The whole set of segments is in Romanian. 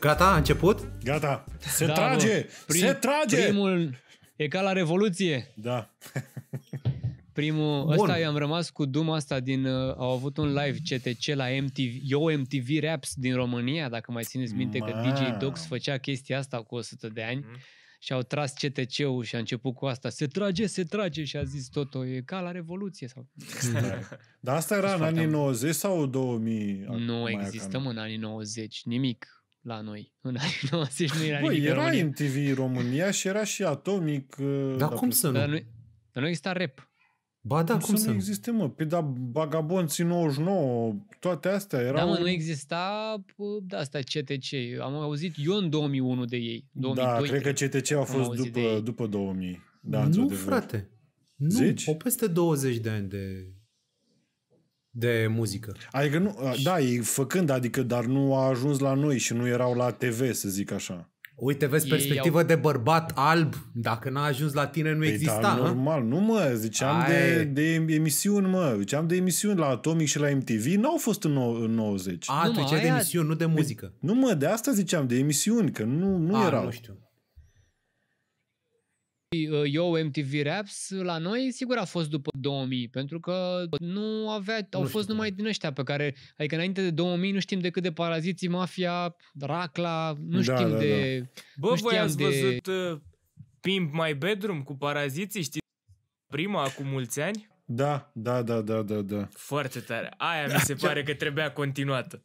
Gata? A început? Gata. Se da, trage! Prim, se trage! Primul e ca la Revoluție. Da. Primul, Bun. ăsta eu am rămas cu duma asta din, uh, au avut un live CTC la MTV, Yo MTV Raps din România, dacă mai țineți minte Ma. că DJ Dox făcea chestia asta cu 100 de ani. Mm-hmm. Și au tras CTC-ul și a început cu asta. Se trage, se trage și a zis totul e ca la Revoluție. sau. Exact. Dar asta deci era în anii 90 sau 2000? Nu existăm în anii 90, nimic la noi în anii 90 nu era Bă, nimic era în TV România și era și Atomic. Uh, dar cum să nu? Dar nu, nu exista rap. Ba da, cum, cum să, nu? există, mă? Păi da, Bagabonții 99, toate astea da, erau... Da, mă, nu exista de da, asta CTC. Am auzit eu în 2001 de ei. 2002, da, cred că CTC a fost după, după 2000. Da, nu, frate. Nu, Zici? O peste 20 de ani de de muzică. Adică nu, da, e făcând, adică, dar nu a ajuns la noi și nu erau la TV, să zic așa. Uite, vezi, perspectivă au... de bărbat alb, dacă n-a ajuns la tine, nu păi exista, da, normal, nu mă, ziceam de, de emisiuni, mă, ziceam de emisiuni la Atomic și la MTV, n-au fost în, no- în 90. A, nu, tu mă, aia... de emisiuni, nu de păi, muzică. nu mă, de asta ziceam, de emisiuni, că nu, nu a, erau. nu știu. Ă, Yo MTV Raps la noi, sigur a fost după 2000, pentru că nu avea, au fost numai din ăștia pe care, adică înainte de 2000 nu știm decât de Paraziții, Mafia, Racla, nu da, știm da, de... Da. Bă, voi ați de... văzut uh, Pimp My Bedroom cu Paraziții, știți? Prima, acum mulți ani? Da, da, da, da, da, da. Foarte tare. Aia mi se da, pare că trebuia continuată.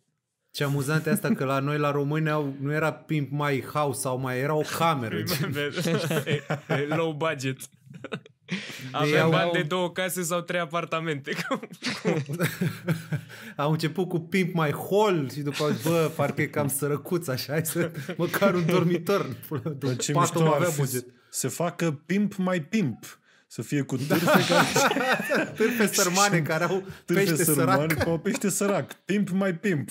Ce amuzant e asta că la noi, la români, nu era Pimp My House sau mai era o cameră. Low budget. Avem au... bani de două case sau trei apartamente. au început cu Pimp My Hall și după bă, parcă e cam sărăcuț așa, hai să, măcar un dormitor. ce mișto Se facă Pimp My Pimp să fie cu da. târfe care... târfe sărmane care au târfe pește sărmane sărac. pește sărac. Pimp mai pimp.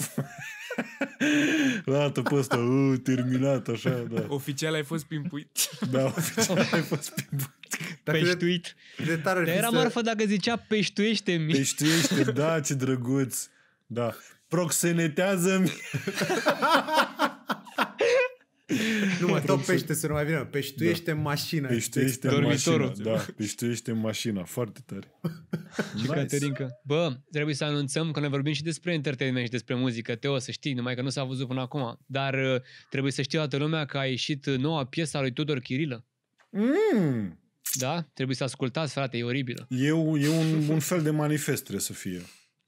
La altă păstă, terminat, așa, da. Oficial ai fost pimpuit. Da, oficial ai fost pimpuit. Dacă peștuit. De, de tare Dar era să... marfă dacă zicea peștuiește-mi. Peștuiește, da, ce drăguț. Da. Proxenetează-mi. Nu mă, tot pește să nu mai vină. Peștuiește da. mașina. Peștuiește dormitorul. Da, peștuiește mașina. Foarte tare. și nice. Caterinca. Bă, trebuie să anunțăm că ne vorbim și despre entertainment și despre muzică. Teo, să știi, numai că nu s-a văzut până acum. Dar uh, trebuie să știe toată lumea că a ieșit uh, noua piesă a lui Tudor Chirilă. Mm. Da? Trebuie să ascultați, frate, e oribilă. E, un, e un, un fel de manifest trebuie să fie.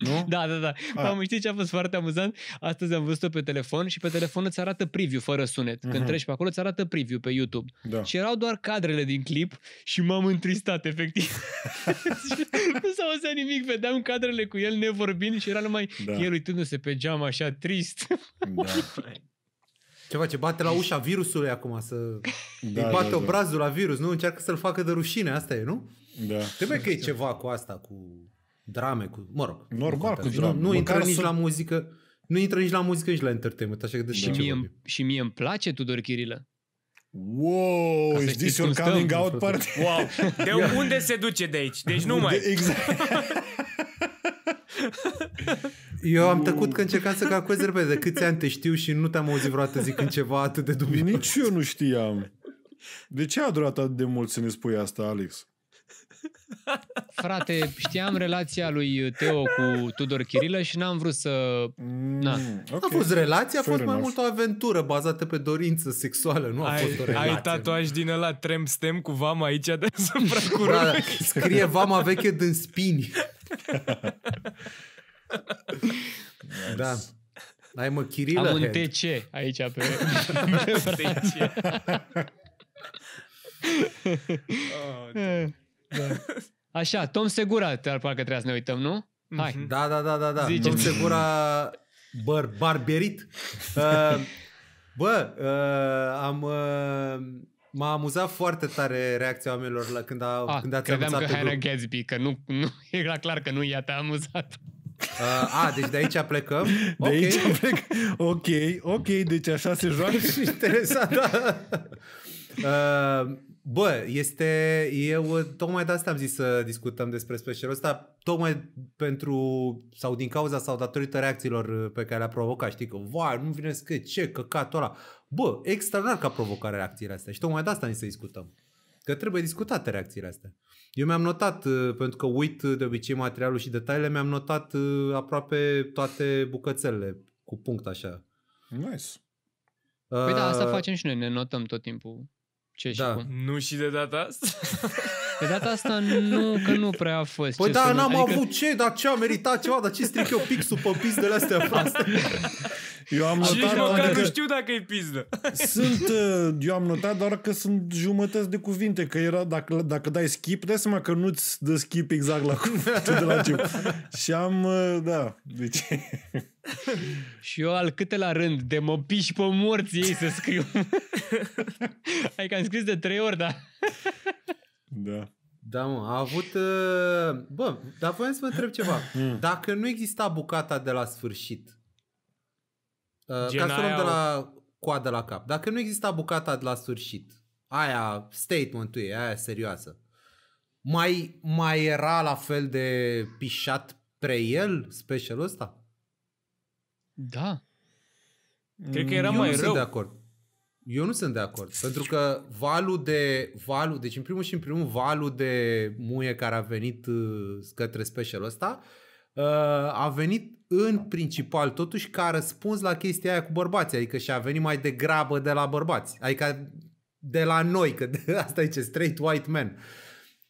Nu? Da, da, da. Ah. Am știți ce a fost foarte amuzant? Astăzi am văzut-o pe telefon și pe telefon îți arată preview fără sunet. Când uh-huh. treci pe acolo îți arată preview pe YouTube. Da. Și erau doar cadrele din clip și m-am întristat efectiv. nu s-a auzit nimic, vedeam cadrele cu el nevorbind și era numai da. el uitându-se pe geam așa trist. da. Ceva Ce Bate la ușa virusului acum să... Da, îi da, bate da, obrazul da. la virus, nu? Încearcă să-l facă de rușine, asta e, nu? Da. Trebuie că e ceva cu asta, cu drame, cu, mă rog. Normal, cu drame. Nu, nu intră nici să... la muzică, nu intră nici la muzică, nici la entertainment, așa că de și, mie, îmi, și mie îmi place Tudor Chirilă. Wow, is this your coming stăm, out part? Wow, de unde se duce de aici? Deci nu mai. Exact. Eu am tăcut că încercam să calculez repede de câți ani te știu și nu te-am auzit vreodată zicând ceva atât de dubios. Nici eu nu știam. De ce a durat atât de mult să ne spui asta, Alex? Frate, știam relația lui Teo cu Tudor Chirilă și n-am vrut să... Na. Mm, okay. A fost relația, a fost Fair mai enough. mult o aventură bazată pe dorință sexuală, nu a ai, fost o relație. Ai tatuaj din ăla trem stem cu vama aici de deasupra da, Scrie vama veche din spini. Da. Ai mă, Chirilă Am un TC aici pe... pe TC. oh, da. Așa, Tom Segura, parcă trebuia să ne uităm, nu? Mhm. Hai. Da, da, da, da, da. Ziceți. Tom Segura bar, barberit. Uh, bă, uh, am... Uh, M-a amuzat foarte tare reacția oamenilor la când, a, a ah, când ați credeam anunțat că Hannah Gatsby, că nu, nu era clar că nu ea te-a amuzat. Uh, a, deci de aici plecăm? De okay. aici plec. Ok, ok, deci așa se joacă. și Interesant, da. Uh, Bă, este... Eu tocmai de asta am zis să discutăm despre specialul ăsta, tocmai pentru sau din cauza sau datorită reacțiilor pe care le-a provocat. Știi că, va, nu vine să ce, căcatul ăla. Bă, extraordinar ca provocare reacțiile astea și tocmai de asta ni să discutăm. Că trebuie discutate reacțiile astea. Eu mi-am notat, uh, pentru că uit de obicei materialul și detaliile, mi-am notat uh, aproape toate bucățele, cu punct așa. Nice. Păi uh, da, asta uh, facem și noi, ne notăm tot timpul ce da. și cum. Nu și de data asta. De data asta nu, că nu prea a fost. Păi ce da, n-am adică... avut ce, dar ce a meritat ceva, dar ce stric eu pixul pe pizdele astea proaste? Eu am notat și măcar nu știu dacă e pizdă. Sunt, uh, eu am notat doar că sunt jumătăți de cuvinte, că era, dacă, dacă dai skip, dai seama că nu-ți dă skip exact la cuvântul de la ce. Și am, uh, da, deci... și eu al câte la rând, de mă piși pe morți ei să scriu. adică am scris de trei ori, da. Da. Da, mă, a avut... Uh... Bă, dar voiam să vă întreb ceva. Mm. Dacă nu exista bucata de la sfârșit, uh, Gen ca să luăm de la coadă la cap, dacă nu exista bucata de la sfârșit, aia statement-ul e, aia serioasă, mai, mai era la fel de pișat pre el specialul ăsta? Da. Cred că era Eu mai rău. de acord. Eu nu sunt de acord, pentru că valul de, valul, deci în primul și în primul valul de muie care a venit uh, către specialul ăsta uh, a venit în principal totuși ca răspuns la chestia aia cu bărbații, adică și-a venit mai degrabă de la bărbați, adică de la noi, că de, asta e ce, straight white man. Uh,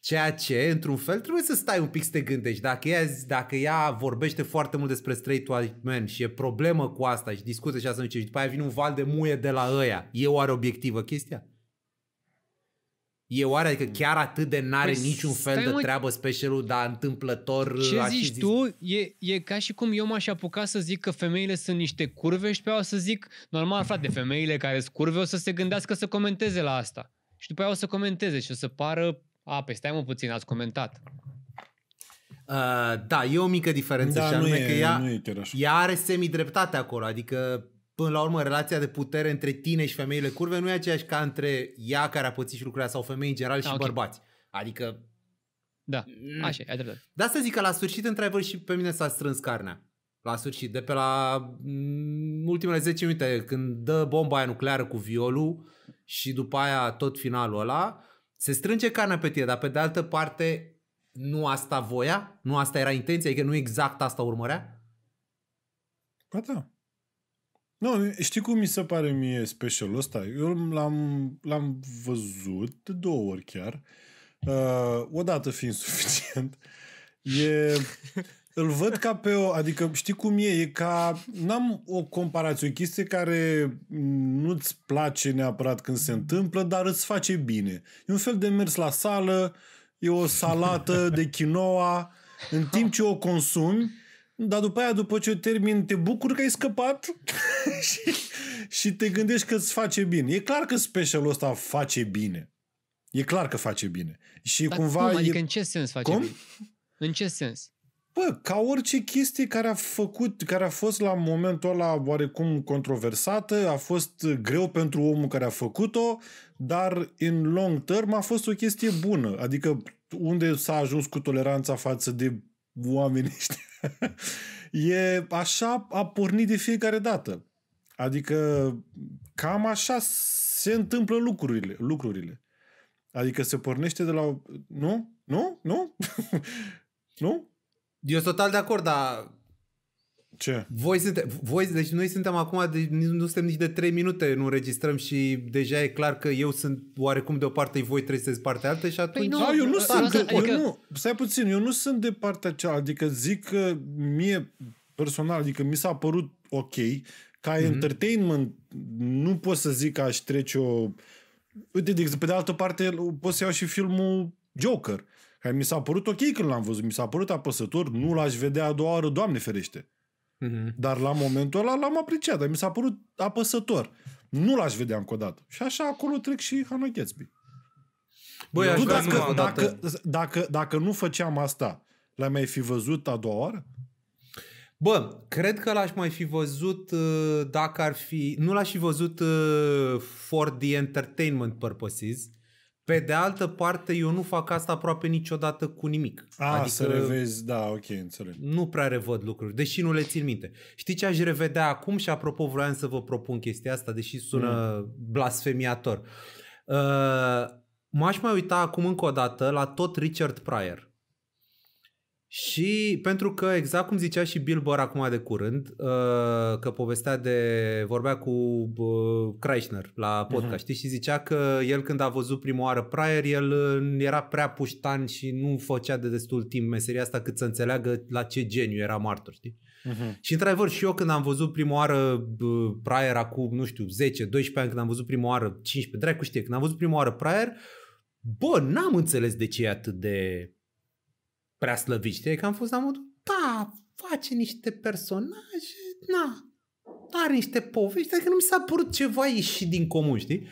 Ceea ce, într-un fel, trebuie să stai un pic să te gândești. Dacă ea, dacă ea vorbește foarte mult despre straight white man și e problemă cu asta și discută și asta nu și după aia vine un val de muie de la ăia, e oare obiectivă chestia? E oare, adică chiar atât de n-are păi niciun fel de mă... treabă specialul, dar întâmplător... Ce zici zis... tu? E, e ca și cum eu m-aș apuca să zic că femeile sunt niște curve și pe aia o să zic, normal, frate, femeile care sunt curve o să se gândească să comenteze la asta. Și după aia o să comenteze și o să pară a, pe păi stai mă puțin, ați comentat. Uh, da, e o mică diferență da, și anume e, că ea, nu e chiar așa. ea are semi-dreptate acolo, adică până la urmă relația de putere între tine și femeile curve nu e aceeași ca între ea care a pățit și lucrurile sau femei în general da, și ah, okay. bărbați. Adică... Da, mm. așa e, ai dreptate. De asta zic că la sfârșit, într-adevăr, și pe mine s-a strâns carnea. La sfârșit, de pe la mm, ultimele 10 minute, când dă bomba aia nucleară cu violul și după aia tot finalul ăla, se strânge carnea pe tine, dar pe de altă parte nu asta voia? Nu asta era intenția? Adică nu exact asta urmărea? Ba da. Nu, știi cum mi se pare mie specialul ăsta? Eu l-am, l-am văzut de două ori chiar. Uh, odată fiind suficient. E îl văd ca pe o... Adică știi cum e? E ca... N-am o comparație, o chestie care nu-ți place neapărat când se întâmplă, dar îți face bine. E un fel de mers la sală, e o salată de quinoa, în timp ce o consumi, dar după aia, după ce o termin, te bucur că ai scăpat și, și te gândești că îți face bine. E clar că specialul ăsta face bine. E clar că face bine. Și Dar cumva... Cum? Adică e... în ce sens face cum? bine? În ce sens? Bă, ca orice chestie care a făcut, care a fost la momentul ăla oarecum controversată, a fost greu pentru omul care a făcut-o, dar în long term a fost o chestie bună. Adică unde s-a ajuns cu toleranța față de oamenii ăștia? e așa a pornit de fiecare dată. Adică cam așa se întâmplă lucrurile. lucrurile. Adică se pornește de la... Nu? Nu? Nu? nu? Eu sunt total de acord, dar... Ce? Voi sunte, voi, deci noi suntem acum, de, deci nu suntem nici de 3 minute, nu înregistrăm și deja e clar că eu sunt oarecum de o parte, voi trebuie să partea altă și păi atunci... Păi nu, da, eu nu sunt, de, adică... eu nu, stai puțin, eu nu sunt de partea cea, adică zic că mie personal, adică mi s-a părut ok, ca mm-hmm. entertainment nu pot să zic că aș trece o... Uite, de exemplu, pe de altă parte pot să iau și filmul Joker. Care mi s-a părut ok când l-am văzut, mi s-a părut apăsător, nu l-aș vedea a doua oară, Doamne ferește. Mm-hmm. Dar la momentul ăla l-am apreciat, dar mi s-a părut apăsător. Nu l-aș vedea încă o dată. Și așa acolo trec și Hannah Gatsby. Băi, dacă, dacă, dacă, dacă, dacă nu făceam asta, l-ai mai fi văzut a doua oară? Bă, cred că l-aș mai fi văzut uh, dacă ar fi... Nu l-aș fi văzut uh, for the entertainment purposes, pe de altă parte, eu nu fac asta aproape niciodată cu nimic. A, ah, adică să revezi, da, ok, înțeleg. Nu prea revăd lucruri, deși nu le țin minte. Știi ce aș revedea acum? Și apropo, vreau să vă propun chestia asta, deși sună mm. blasfemiator. Uh, m-aș mai uita acum încă o dată la tot Richard Pryor. Și pentru că, exact cum zicea și Bill Burr acum de curând, uh, că povestea de... vorbea cu uh, Kreischer la mhm. podcast, uh-huh. știi? Și zicea că el când a văzut prima oară Pryor, el uh, era prea puștan și nu făcea de destul timp meseria asta cât să înțeleagă la ce geniu era martor, știi? Uh-huh. Și într-adevăr și eu când am văzut prima oară Pryor acum, nu știu, 10-12 ani, când am văzut prima oară, 15, dracu știe, când am văzut prima oară Pryor, bă, n-am înțeles de ce e atât de prea slăviți. Știi că am fost la modul, da, face niște personaje, na, are niște povești, dar că nu mi s-a părut ceva ieșit din comun, știi?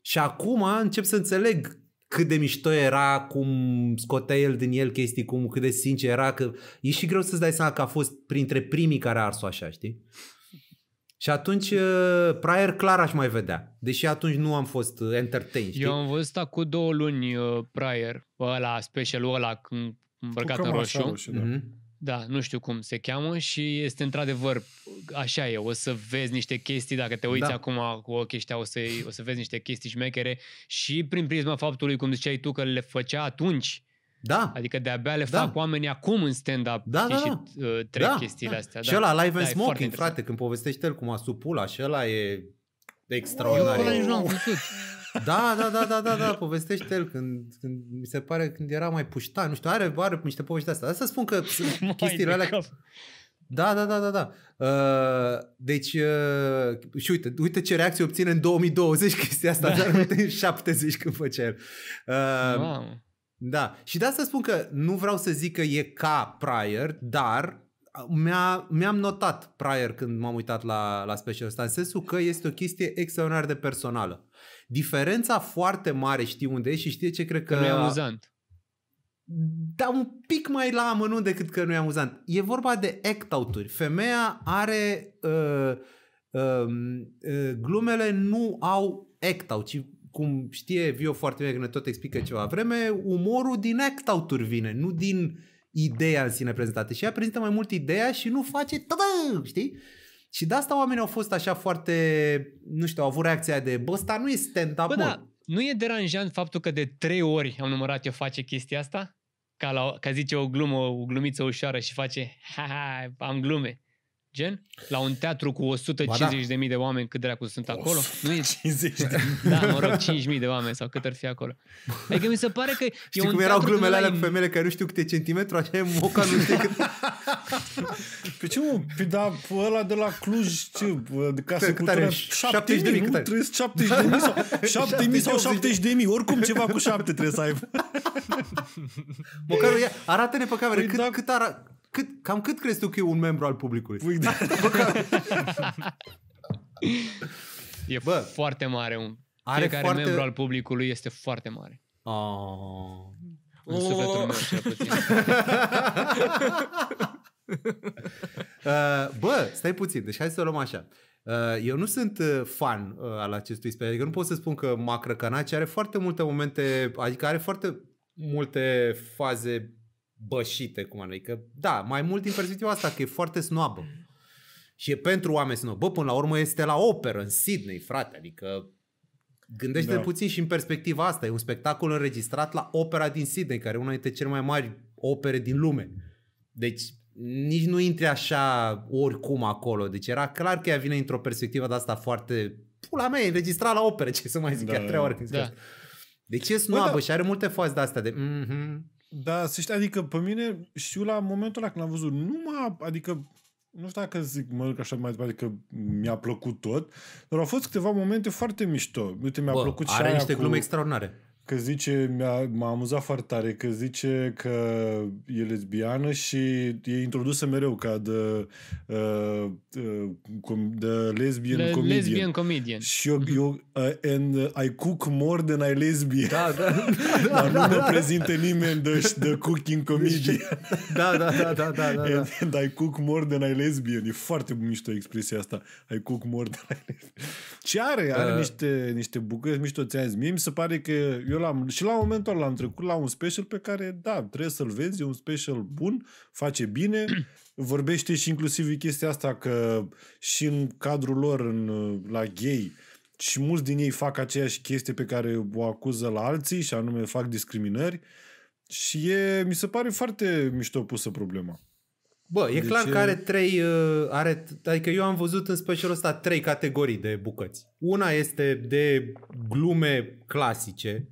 Și acum încep să înțeleg cât de mișto era, cum scotea el din el chestii, cum cât de sincer era, că e și greu să-ți dai seama că a fost printre primii care a ars-o așa, știi? Și atunci uh, prior clar aș mai vedea, deși atunci nu am fost entertain, știi? Eu am văzut acum două luni uh, prior, ăla, specialul ăla, când îmbrăcată mm-hmm. în roșu. roșu da. Mm-hmm. da, nu știu cum se cheamă și este într-adevăr, așa e, o să vezi niște chestii, dacă te uiți da. acum cu ochii ăștia, o să, o să vezi niște chestii șmechere și prin prisma faptului, cum ziceai tu, că le făcea atunci, da. Adică de-abia le da. fac oamenii acum în stand-up da, da, da. și da. uh, trec da, chestiile da. astea. Da. Și ăla live da, and da, smoking, frate, când povestește el cum a supul, așa ăla e extraordinar. Eu nici nu am văzut. Da, da, da, da, da, da, povestește el când, când mi se pare când era mai puștan, nu știu, are, are niște povești astea. Asta spun că Mai chestiile alea... Cap. Da, da, da, da, da. Uh, deci, uh, și uite, uite ce reacție obține în 2020 chestia asta, da. dar în 70 când făcea el. Uh, Da, și de asta spun că nu vreau să zic că e ca prior, dar mi-a, mi-am notat prior când m-am uitat la, la special ăsta, în sensul că este o chestie extraordinar de personală. Diferența foarte mare știi unde e și știi ce cred că... că nu e amuzant. Dar un pic mai la amănunt decât că nu e amuzant. E vorba de act-out-uri. Femeia are... Uh, uh, uh, glumele nu au act-out, ci cum știe Vio foarte bine, că ne tot explică ceva vreme, umorul din act-out-uri vine, nu din ideea în sine prezentată. Și ea prezintă mai mult ideea și nu face tada, știi? Uh, și de asta oamenii au fost așa foarte, nu știu, au avut reacția de, bă, ăsta nu e stand-up, bă, da, nu e deranjant faptul că de trei ori am numărat eu face chestia asta? Ca, la, ca zice o glumă, o glumiță ușoară și face, ha, ha, am glume. Gen? La un teatru cu 150.000 da. de oameni, cât dracu sunt acolo? 150 nu e... Da, mă rog, 5.000 de oameni sau cât ar fi acolo. Adică mi se pare că Știi e un cum erau glumele alea cu femeile care nu știu câte centimetru, așa e moca, nu știu cât... Pe ce mă? Pe păi da, ăla de la Cluj, ce? De casă cât are? 70 de mii, nu? Trebuie 70 de mii sau 7 mii sau 70 de mii. Oricum ceva cu 7 trebuie să aibă. Măcar arată-ne pe cameră păi cât, da. cât, ara, cât, cam cât crezi tu că e un membru al publicului? Ui, păi da. e Bă, foarte mare. Un... Are Fiecare foarte... membru al publicului este foarte mare. Oh. În sufletul oh. meu, cel puțin. uh, bă, stai puțin, deci hai să o luăm așa. Uh, eu nu sunt uh, fan uh, al acestui spectacol, adică nu pot să spun că Macrăcănaci are foarte multe momente, adică are foarte multe faze bășite, cum ar că da, mai mult din perspectiva asta, că e foarte snoabă. Și e pentru oameni snob Bă, până la urmă este la operă în Sydney, frate, adică gândește da. puțin și în perspectiva asta. E un spectacol înregistrat la opera din Sydney, care e una dintre cele mai mari opere din lume. Deci nici nu intri așa oricum acolo. Deci era clar că ea vine într-o perspectivă de asta foarte... Pula mea, e înregistrat la opere, ce să mai zic, da, a treia oară da. Deci e snoabă Bă, da. și are multe faze de astea de... Mm-hmm, da, să știi, adică pe mine știu la momentul ăla când l-am văzut, nu m adică nu știu dacă zic, mă duc așa mai departe că adică mi-a plăcut tot, dar au fost câteva momente foarte mișto. Uite, mi-a Bă, plăcut și are aia niște cu... glume extraordinare că zice, m-a, m-a amuzat foarte tare, că zice că e lesbiană și e introdusă mereu ca de, uh, uh, de lesbian Le, comedian. Lesbian comedian. Și eu, eu uh, and I cook more than I lesbian. Da, da. da Dar da, nu da, mă prezintă nimeni de, de cooking comedian. Da, da, da, da, da, da. And, and I cook more than I lesbian. E foarte mișto expresia asta. I cook more than I lesbian. ce are, are uh. niște, niște bucăți mișto, ți Mie mi se pare că eu l-am, și la momentul ăla l-am trecut la un special pe care, da, trebuie să-l vezi, e un special bun, face bine, vorbește și inclusiv chestia asta că și în cadrul lor în, la gay și mulți din ei fac aceeași chestie pe care o acuză la alții și anume fac discriminări și e, mi se pare foarte mișto pusă problema. Bă, e deci... clar că are trei, uh, are, adică eu am văzut în specialul ăsta trei categorii de bucăți. Una este de glume clasice,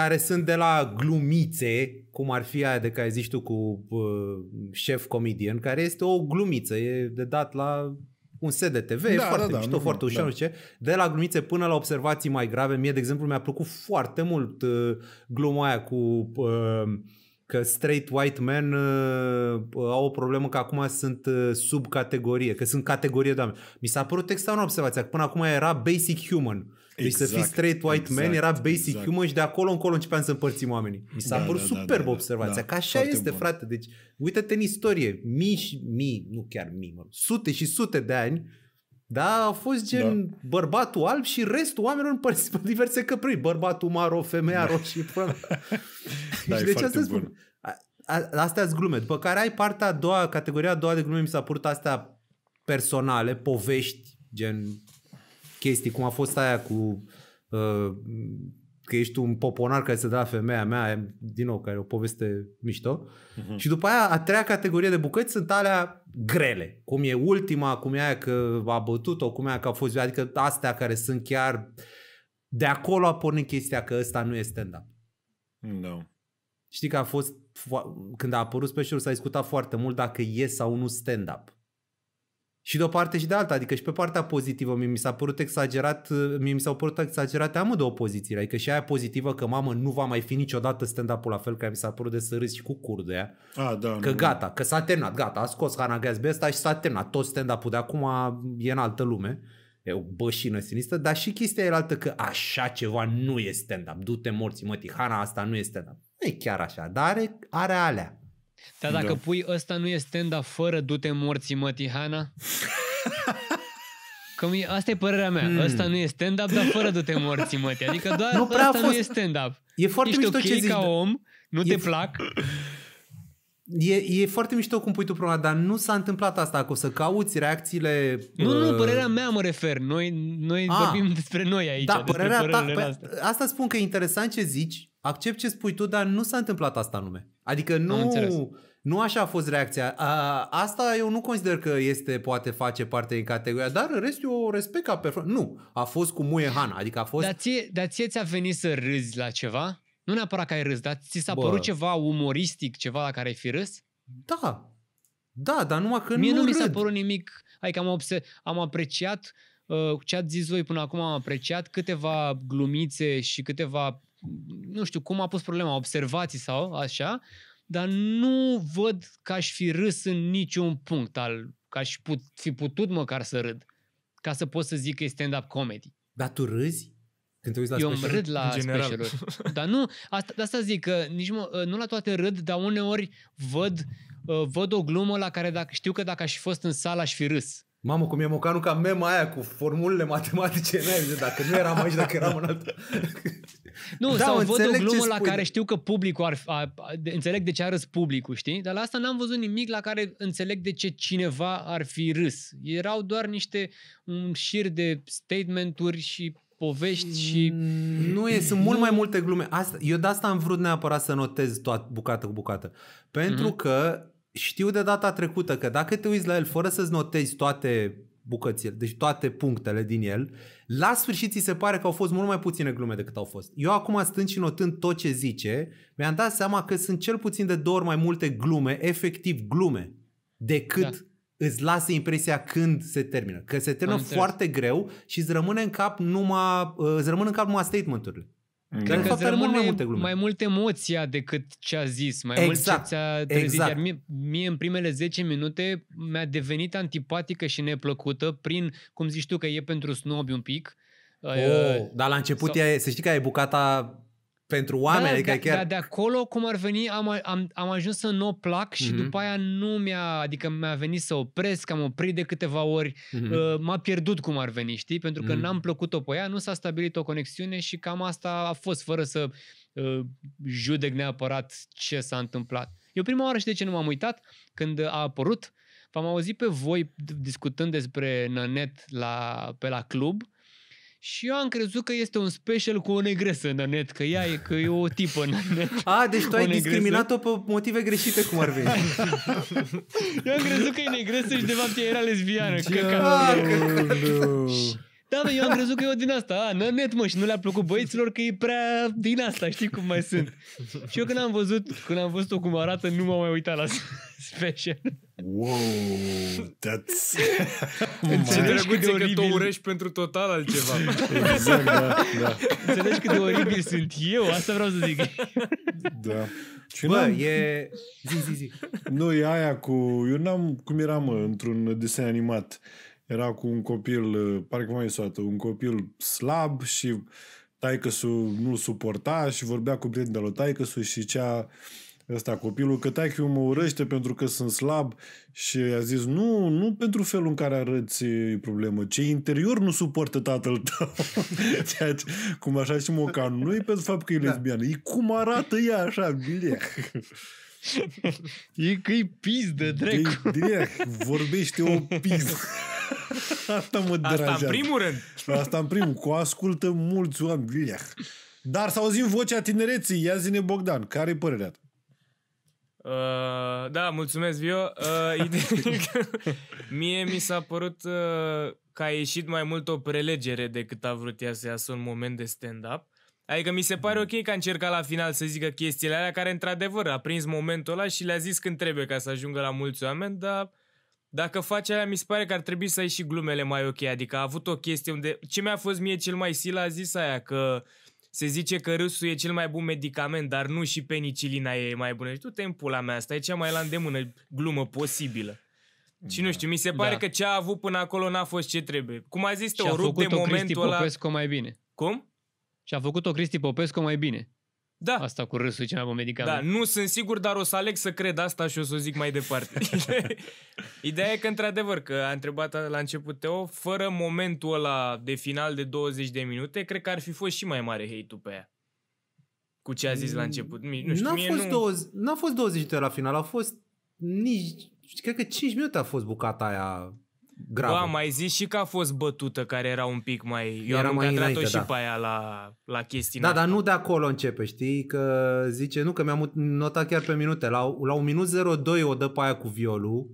care sunt de la glumițe, cum ar fi aia de care zici tu cu uh, șef comedian, care este o glumiță, e de dat la un set de TV, da, e foarte da, da, mișto, nu, foarte ușor, da. ce. de la glumițe până la observații mai grave. Mie, de exemplu, mi-a plăcut foarte mult uh, gluma aia cu... Uh, că straight white men uh, uh au o problemă că acum sunt uh, sub categorie, că sunt categorie de oameni. Mi s-a părut textul în observația, că până acum era basic human. Uh, deci exact, să fii exact, straight white exact, man era basic exact. human și de acolo încolo începeam să împărțim oamenii. Mi s-a da, părut da, da superb da, da, observația, da, că așa este, bun. frate. Deci uită-te în istorie, mii și mii, nu chiar mii, mă, sute și sute de ani, da, a fost gen da. bărbatul alb și restul oamenilor împărțit pe diverse căprii. Bărbatul maro, femeia da. roșie. da, și de ce să spun? Astea sunt glume. După care ai partea a doua, categoria a doua de glume mi s-a părut astea personale, povești, gen chestii, cum a fost aia cu uh, că ești un poponar care se dă la femeia mea, din nou, care e o poveste mișto. Uh-huh. Și după aia, a treia categorie de bucăți sunt alea grele. Cum e ultima, cum e aia că a bătut-o, cum e aia că a fost... Adică astea care sunt chiar... De acolo a pornit chestia că ăsta nu e stand-up. No. Da. Știi că a fost... Când a apărut specialul s-a discutat foarte mult dacă e sau nu stand-up și de o parte și de alta, adică și pe partea pozitivă mi s-a părut exagerat, mi s-au părut exagerate amândouă pozițiile, adică și aia pozitivă că mamă nu va mai fi niciodată stand-up-ul la fel că mi s-a părut de să râzi și cu cur de ea. A, da, că nu. gata, că s-a terminat, gata, a scos Hana Gatsby ăsta și s-a terminat, tot stand-up-ul de acum e în altă lume. E o bășină sinistă, dar și chestia e altă că așa ceva nu e stand-up. Du-te morții, mătii, Hana asta nu e stand-up. Nu e chiar așa, dar are, are alea. Dar dacă da. pui ăsta nu e stand-up fără du-te morții mă, Tihana? Că asta e părerea mea. Hmm. Asta nu e stand-up, dar fără du-te morții mă, Adică doar nu prea asta fost... nu e stand-up. E foarte Ești mișto okay ce zici. ca da. om, nu e... te plac. E, e foarte mișto cum pui tu problema, dar nu s-a întâmplat asta, că o să cauți reacțiile... Nu, uh... nu, părerea mea mă refer, noi, noi A, ah. vorbim despre noi aici, da, părerea ta, păi, Asta spun că e interesant ce zici, accept ce spui tu, dar nu s-a întâmplat asta lume. Adică nu, nu așa a fost reacția. A, asta eu nu consider că este, poate face parte din categoria, dar în rest eu o respect ca performanță. Nu, a fost cu muie Hana, adică a fost... Dar ție, dar ție ți-a venit să râzi la ceva? Nu neapărat că ai râs, dar ți s-a Bă. părut ceva umoristic, ceva la care ai fi râs? Da, da, dar numai că Mie nu, nu mi s-a părut nimic, adică am, obse- am apreciat uh, ce ați zis voi până acum am apreciat câteva glumițe și câteva nu știu cum a pus problema, observații sau așa, dar nu văd că aș fi râs în niciun punct al, că aș put, fi putut măcar să râd, ca să pot să zic că e stand-up comedy. Dar tu râzi? Când te uiți la Eu special, râd la special Dar nu, asta, de asta zic că nici mă, ă, nu la toate râd, dar uneori văd, ă, văd o glumă la care dacă, știu că dacă aș fi fost în sală aș fi râs. Mamă, cum e Mocanu ca mema aia cu formulele matematice, n dacă nu eram aici, dacă eram în altă... Nu, da, sau văd o glumă la care știu că publicul ar... A, a, de, înțeleg de ce a râs publicul, știi? Dar la asta n-am văzut nimic la care înțeleg de ce cineva ar fi râs. Erau doar niște un șir de statementuri și povești și... Mm, nu e, sunt nu... mult mai multe glume. Asta, eu de asta am vrut neapărat să notez toată bucată cu bucată. Pentru mm-hmm. că știu de data trecută că dacă te uiți la el fără să-ți notezi toate bucățile, deci toate punctele din el, la sfârșit ți se pare că au fost mult mai puține glume decât au fost. Eu acum stând și notând tot ce zice, mi-am dat seama că sunt cel puțin de două ori mai multe glume, efectiv glume, decât da. îți lasă impresia când se termină. Că se termină foarte greu și îți rămâne în cap numai, uh, îți rămân în cap numai statement-urile. Mm. Cred că îți rămân mai multe glume. Mai mult emoția decât ce a zis, mai exact, mult ce exact, ți-a trezit. Exact. Iar mie, mie, în primele 10 minute, mi-a devenit antipatică și neplăcută prin, cum zici tu, că e pentru snobi un pic. Oh, uh, dar la început, sau... e, să știi că ai bucata pentru da, da, oameni. Da, adică da, chiar... da, de acolo, cum ar veni, am, am, am ajuns să nu o plac și mm-hmm. după aia nu mi-a, adică mi-a venit să opresc, am oprit de câteva ori, mm-hmm. uh, m-a pierdut cum ar veni, știi? Pentru că mm-hmm. n-am plăcut-o pe ea, nu s-a stabilit o conexiune și cam asta a fost, fără să uh, judec neapărat ce s-a întâmplat. Eu prima oară și de ce nu m-am uitat, când a apărut, v-am auzit pe voi discutând despre Nanet la, pe la club și eu am crezut că este un special cu o negresă în net, că ea e, că e o tipă în net. A, deci tu ai discriminat-o pe motive greșite, cum ar veni. eu am crezut că e negresă și de fapt ea era lesbiană. Că, că... Da, bă, eu am crezut că e o din asta, a, net, mă, și nu le-a plăcut băieților că e prea din asta, știi cum mai sunt. Și eu când am văzut, când am văzut-o cum arată, nu m-am mai uitat la special. Wow, that's... Înțelegi cât de oribil... că te urești pentru total altceva. exact, da, da. Înțelegi cât de oribil sunt eu? Asta vreau să zic. da. Și Bă, e... Zi, zi, zi. Nu, e aia cu... Eu n-am... Cum eram, într-un desen animat era cu un copil, uh, parcă mai soată, un copil slab și taică nu-l suporta și vorbea cu prietenul lui taică și cea ăsta copilul, că taică mă urăște pentru că sunt slab și a zis nu, nu pentru felul în care arăți problemă, ce interior nu suportă tatăl tău. Ceea ce, cum așa și moca nu e pentru faptul că e da. lesbiană, da. e cum arată ea așa, bine. E că e de drept. Direct, vorbește o pizdă. Asta mă deranjează. Asta în primul rând. Asta în primul, Cu ascultă mulți oameni. Dar să auzim vocea tinereții. Ia zine Bogdan, care e părerea ta? Uh, da, mulțumesc, Vio. Uh, mie mi s-a părut uh, că a ieșit mai mult o prelegere decât a vrut ea să iasă un moment de stand-up. Adică mi se pare ok că a încercat la final să zică chestiile alea care într-adevăr a prins momentul ăla și le-a zis când trebuie ca să ajungă la mulți oameni, dar dacă faci aia, mi se pare că ar trebui să ai și glumele mai ok. Adică a avut o chestie unde... Ce mi-a fost mie cel mai sila a zis aia, că se zice că râsul e cel mai bun medicament, dar nu și penicilina e mai bună. Și tu te pula mea, asta e cea mai la îndemână glumă posibilă. Și da. nu știu, mi se pare da. că ce a avut până acolo n-a fost ce trebuie. Cum a zis, te o rup de momentul Cristi ăla... Popescu mai bine. Cum? Și a făcut-o Cristi Popescu mai bine. Da. Asta cu râsul cel mai bun medicament. Da, nu sunt sigur, dar o să aleg să cred asta și o să o zic mai departe. Ideea e că, într-adevăr, că a întrebat la început Teo, fără momentul ăla de final de 20 de minute, cred că ar fi fost și mai mare hate-ul pe ea. Cu ce a zis la început. Nu știu, n-a, mie fost nu... 20, n-a fost 20 de la final, a fost nici... Cred că 5 minute a fost bucata aia gravă. Bă, am mai zis și că a fost bătută care era un pic mai... Eu era am mai înainte, o și da. pe aia la, la chestii. Da, dar nu de acolo începe, știi? Că zice, nu, că mi-am notat chiar pe minute. La, la un minut 02 o dă pe aia cu violul.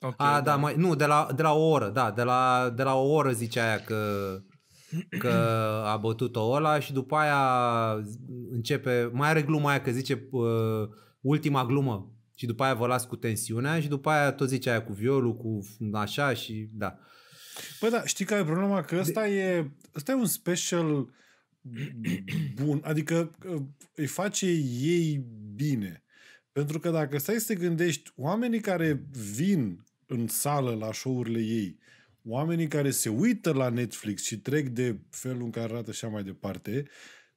Okay, a, da, da, mai, nu, de la, de la o oră, da, de la, de la o oră zice aia că că a bătut-o ăla și după aia începe, mai are gluma aia că zice uh, ultima glumă, și după aia vă las cu tensiunea și după aia tot zice aia cu violul, cu așa și da. Păi da, știi care e problema? Că ăsta, de... e, ăsta e un special bun, adică îi face ei bine. Pentru că dacă stai să te gândești, oamenii care vin în sală la show-urile ei, oamenii care se uită la Netflix și trec de felul în care arată și așa mai departe,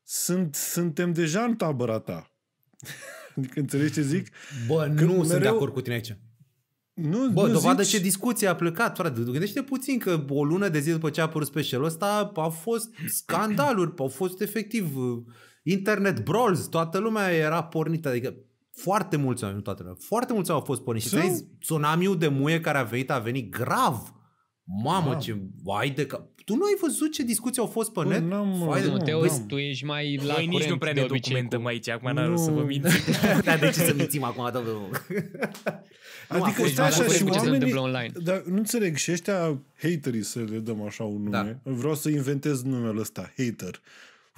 sunt, suntem deja în tabăra ta. Adică înțelegi ce zic? Bă, nu mereu... sunt de acord cu tine aici. Nu, Bă, nu dovadă zici... ce discuție a plecat, frate. Gândește puțin că o lună de zi după ce a apărut specialul ăsta au fost scandaluri, au fost efectiv uh, internet brawls, toată lumea era pornită, adică foarte mulți oameni, nu toată lumea, foarte mulți au fost porniți. Și tsunamiul de muie care a venit a venit grav. Mamă, wow. ce ai de cap. Tu nu ai văzut ce discuții au fost pe net? Nu, nu, Fai, nu, Teo, tu ești mai la Noi nici nu prea ne documentăm cu... aici, acum n-am să vă mint. Dar de ce să mințim acum, domnul? adică stai așa și oamenii... online. Dar nu înțeleg, și ăștia haterii să le dăm așa un da. nume. Da. Vreau să inventez numele ăsta, hater.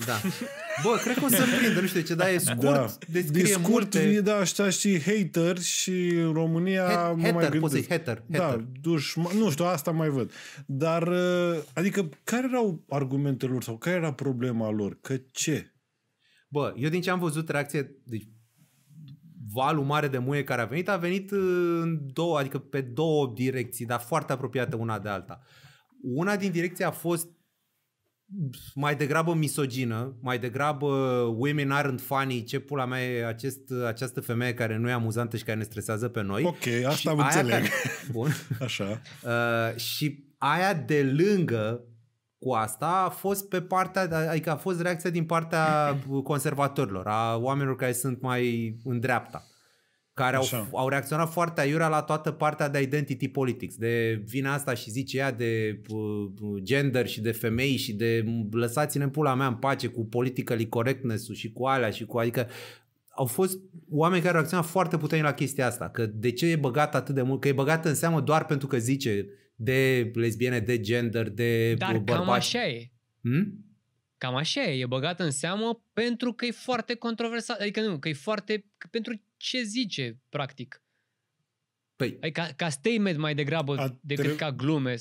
Da. Bă, cred că o să prindă, nu știu ce, dar e scurt, da. descrie e scurt, multe... E, da, așa, și hater și în România hater, mai gândesc. Poți hater, hater. Da, dușman, nu știu, asta mai văd. Dar, uh, adică, care erau argumentele lor sau care era problema lor? Că ce? Bă, eu din ce am văzut reacție, deci valul mare de muie care a venit, a venit uh, în două, adică pe două direcții, dar foarte apropiate una de alta. Una din direcții a fost mai degrabă misogină, mai degrabă uh, women aren't funny, ce pula mea e acest, uh, această femeie care nu e amuzantă și care ne stresează pe noi. Ok, asta și am înțeleg. Care... Bun. Așa. Uh, și aia de lângă cu asta a fost pe partea, adică a fost reacția din partea conservatorilor, a oamenilor care sunt mai în dreapta. Uh, care au, au reacționat foarte aiurea la toată partea de identity politics, de vina asta și zice ea de uh, uh, gender și de femei și de lăsați-ne în pula mea în pace cu politically correctness-ul și cu alea și cu, adică au fost oameni care au reacționat foarte puternic la chestia asta, că de ce e băgat atât de mult, că e băgat în seamă doar pentru că zice de lesbiene, de gender, de uh, Dar bărbați. cam așa e. Hmm? Cam așa e, e băgat în seamă pentru că e foarte controversat, adică nu, că e foarte, că pentru ce zice, practic. Păi, adică ca, ca statement mai degrabă a, decât trebuie... ca glume.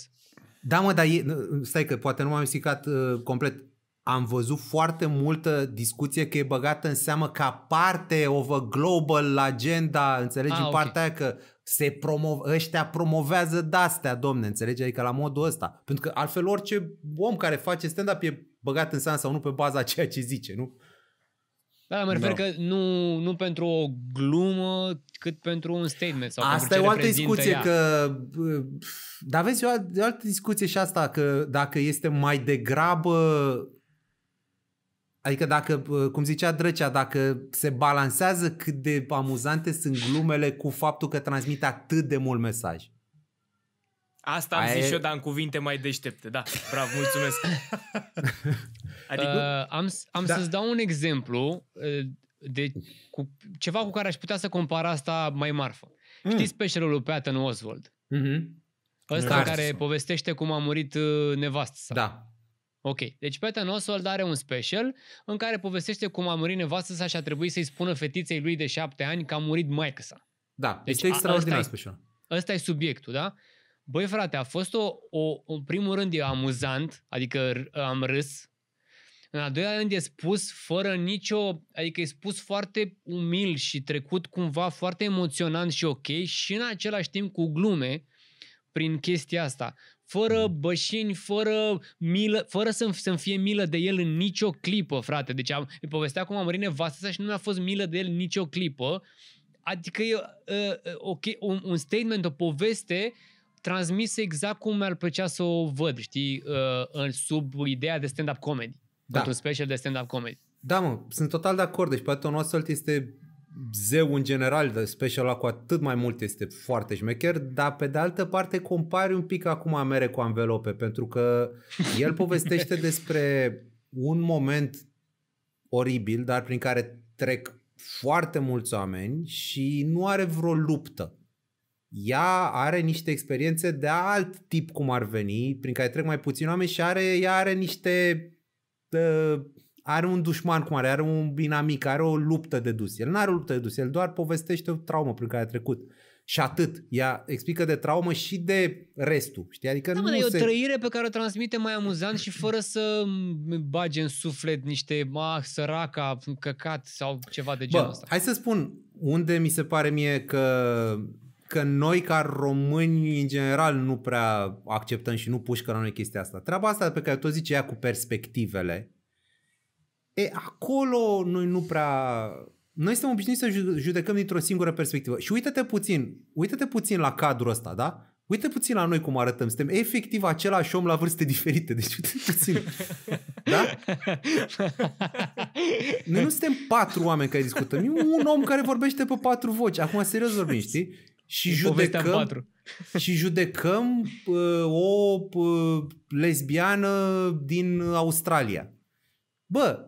Da, mă, dar e, stai că poate nu m-am explicat uh, complet. Am văzut foarte multă discuție că e băgată în seamă ca parte of a global agenda, înțelegi, a, ah, okay. partea aia că se promov- ăștia promovează de-astea, domne, înțelegi? Adică la modul ăsta. Pentru că altfel orice om care face stand-up e băgat în seamă sau nu pe baza ceea ce zice, nu? Da, mă refer no. că nu, nu pentru o glumă, cât pentru un statement. Sau asta e o altă discuție ea. că... Dar vezi, o altă, o altă discuție și asta, că dacă este mai degrabă... Adică dacă, cum zicea Drăcea, dacă se balansează cât de amuzante sunt glumele cu faptul că transmite atât de mult mesaj. Asta am Aia zis e... eu, dar în cuvinte mai deștepte. Da, bravo, mulțumesc. adică... Uh, am am da. să-ți dau un exemplu uh, de cu, ceva cu care aș putea să compar asta mai marfă. Mm. Știți specialul lui Patton Oswald? Mm-hmm. Ăsta Cars. care povestește cum a murit uh, nevastă sa. Da. Ok, deci Patton Oswald are un special în care povestește cum a murit nevastă sa și a trebuit să-i spună fetiței lui de șapte ani că a murit maică sa. Da, deci este extraordinar special. Ăsta e subiectul, da? Băi frate, a fost o, o, în primul rând e amuzant, adică am râs. În al doilea rând e spus fără nicio, adică e spus foarte umil și trecut cumva foarte emoționant și ok și în același timp cu glume prin chestia asta. Fără mm. bășini, fără milă, fără să-mi, să fie milă de el în nicio clipă, frate. Deci am, îi povestea cum am murit nevastă și nu mi-a fost milă de el nicio clipă. Adică e uh, okay, un, un statement, o poveste uh, transmis exact cum mi-ar plăcea să o văd, știi, uh, în sub ideea de stand-up comedy. Da. Un special de stand-up comedy. Da, mă, sunt total de acord. Deci, poate Tony Oswald este zeu în general, dar special cu atât mai mult este foarte șmecher, dar pe de altă parte compari un pic acum amere cu anvelope, pentru că el povestește despre un moment oribil, dar prin care trec foarte mulți oameni și nu are vreo luptă ea are niște experiențe de alt tip cum ar veni, prin care trec mai puțin oameni și are, ea are niște... Uh, are un dușman cum are, are un inamic, are o luptă de dus. El nu are o luptă de dus, el doar povestește o traumă prin care a trecut. Și atât. Ea explică de traumă și de restul. Știi? Adică da, nu mă, se... e o trăire pe care o transmite mai amuzant și fără să bage în suflet niște ah, săraca, căcat sau ceva de genul Bă, ăsta. Hai să spun unde mi se pare mie că că noi ca români în general nu prea acceptăm și nu pușcă la noi chestia asta. Treaba asta pe care tot zice ea cu perspectivele, e, acolo noi nu prea... Noi suntem obișnuiți să judecăm dintr-o singură perspectivă. Și uite-te puțin, uite-te puțin la cadrul ăsta, da? Uite puțin la noi cum arătăm. Suntem efectiv același om la vârste diferite. Deci uite puțin. Da? Noi nu suntem patru oameni care discutăm. E un om care vorbește pe patru voci. Acum, serios vorbim, știi? și judecăm, și judecăm uh, o uh, lesbiană din Australia. Bă,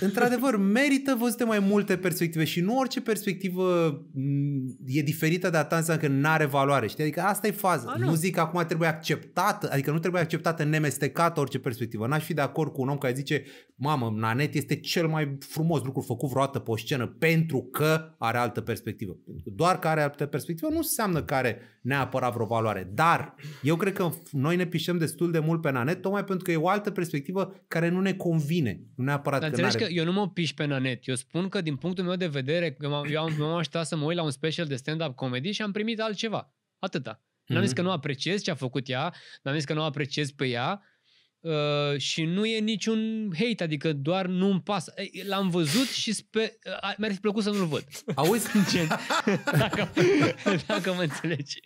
într-adevăr, merită văzute mai multe perspective și nu orice perspectivă mm, e diferită de a ta înseamnă că nu are valoare, știi? Adică asta e faza. A, nu. nu zic că acum trebuie acceptată, adică nu trebuie acceptată nemestecată orice perspectivă. N-aș fi de acord cu un om care zice, mamă, Nanet este cel mai frumos lucru făcut vreodată pe o scenă pentru că are altă perspectivă. Doar că are altă perspectivă nu înseamnă că are neapărat vreo valoare. Dar eu cred că noi ne pișăm destul de mult pe Nanet tocmai pentru că e o altă perspectivă care nu ne convine. Nu neapărat da, că înțelegi că eu nu mă piș pe nanet. Eu spun că din punctul meu de vedere, eu am, am așteptat să mă uit la un special de stand-up comedy și am primit altceva. Atâta. N-am zis mhm. că nu apreciez ce a făcut ea, n-am zis că nu apreciez pe ea uh, și nu e niciun hate, adică doar nu-mi pasă. L-am văzut și spe... Uh, mi-ar fi plăcut să nu-l văd. Auzi? Gen, dacă, dacă mă înțelegi.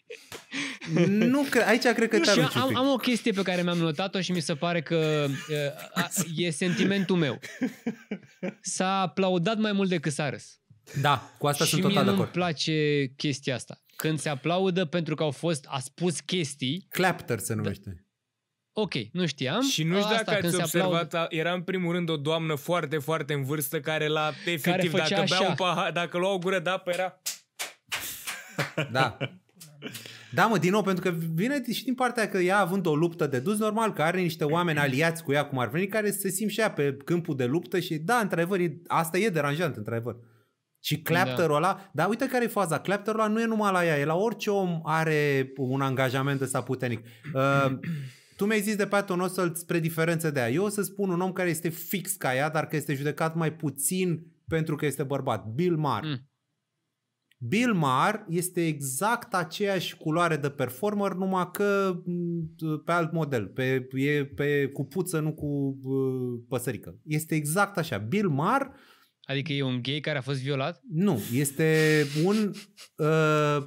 Nu, că aici cred că nu am, am o chestie pe care mi-am notat-o și mi se pare că uh, e sentimentul meu. S-a aplaudat mai mult decât s-a râs. Da, cu asta și sunt total de acord. Și place chestia asta. Când se aplaudă pentru că au fost, a spus chestii. Clapter se numește. Da. Ok, nu știam. Și nu știu dacă ați observat, aplaud... era în primul rând o doamnă foarte, foarte în vârstă care la efectiv, care dacă, bea un pahar, dacă lua o gură de apă, era... Da. Da, mă, din nou, pentru că vine și din partea că ea având o luptă de dus, normal că are niște oameni aliați cu ea, cum ar veni, care se simt și ea pe câmpul de luptă și da, într-adevăr, asta e deranjant, într-adevăr. Și clapterul da. dar uite care e faza, clapterul ăla nu e numai la ea, e la orice om are un angajament ăsta puternic. Uh, tu mi-ai zis de Patton Oswalt spre diferență de ea. Eu o să spun un om care este fix ca ea, dar că este judecat mai puțin pentru că este bărbat. Bill Maher. Mm. Bill Maher este exact aceeași culoare de performer, numai că mm, pe alt model, pe, e pe cu puță, nu cu uh, păsărică. Este exact așa. Bill Maher Adică e un gay care a fost violat? Nu, este un uh,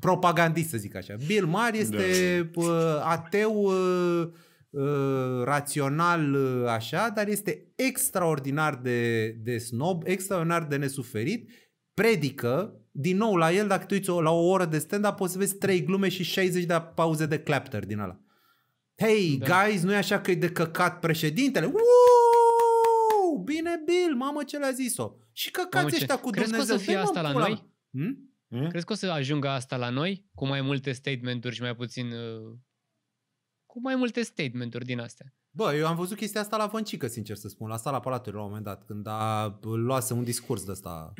propagandist, să zic așa. Bill Maher este da. uh, ateu uh, uh rațional uh, așa, dar este extraordinar de, de snob, extraordinar de nesuferit predică, din nou la el, dacă te uiți la o oră de stand-up, poți să vezi 3 glume și 60 de pauze de clapter din ala. Hey, da. guys, nu e așa că e de căcat președintele? Uuuu, bine Bill, mamă ce le-a zis-o. Și căcați ăștia cu Crezi Dumnezeu. Crezi că o să fie păi, asta la noi? Hmm? Hmm? Crezi că o să ajungă asta la noi? Cu mai multe statement-uri și mai puțin... Uh, cu mai multe statement-uri din astea. Bă, eu am văzut chestia asta la Văncică, sincer să spun, la sala Palatului la un moment dat, când a luase un discurs de ăsta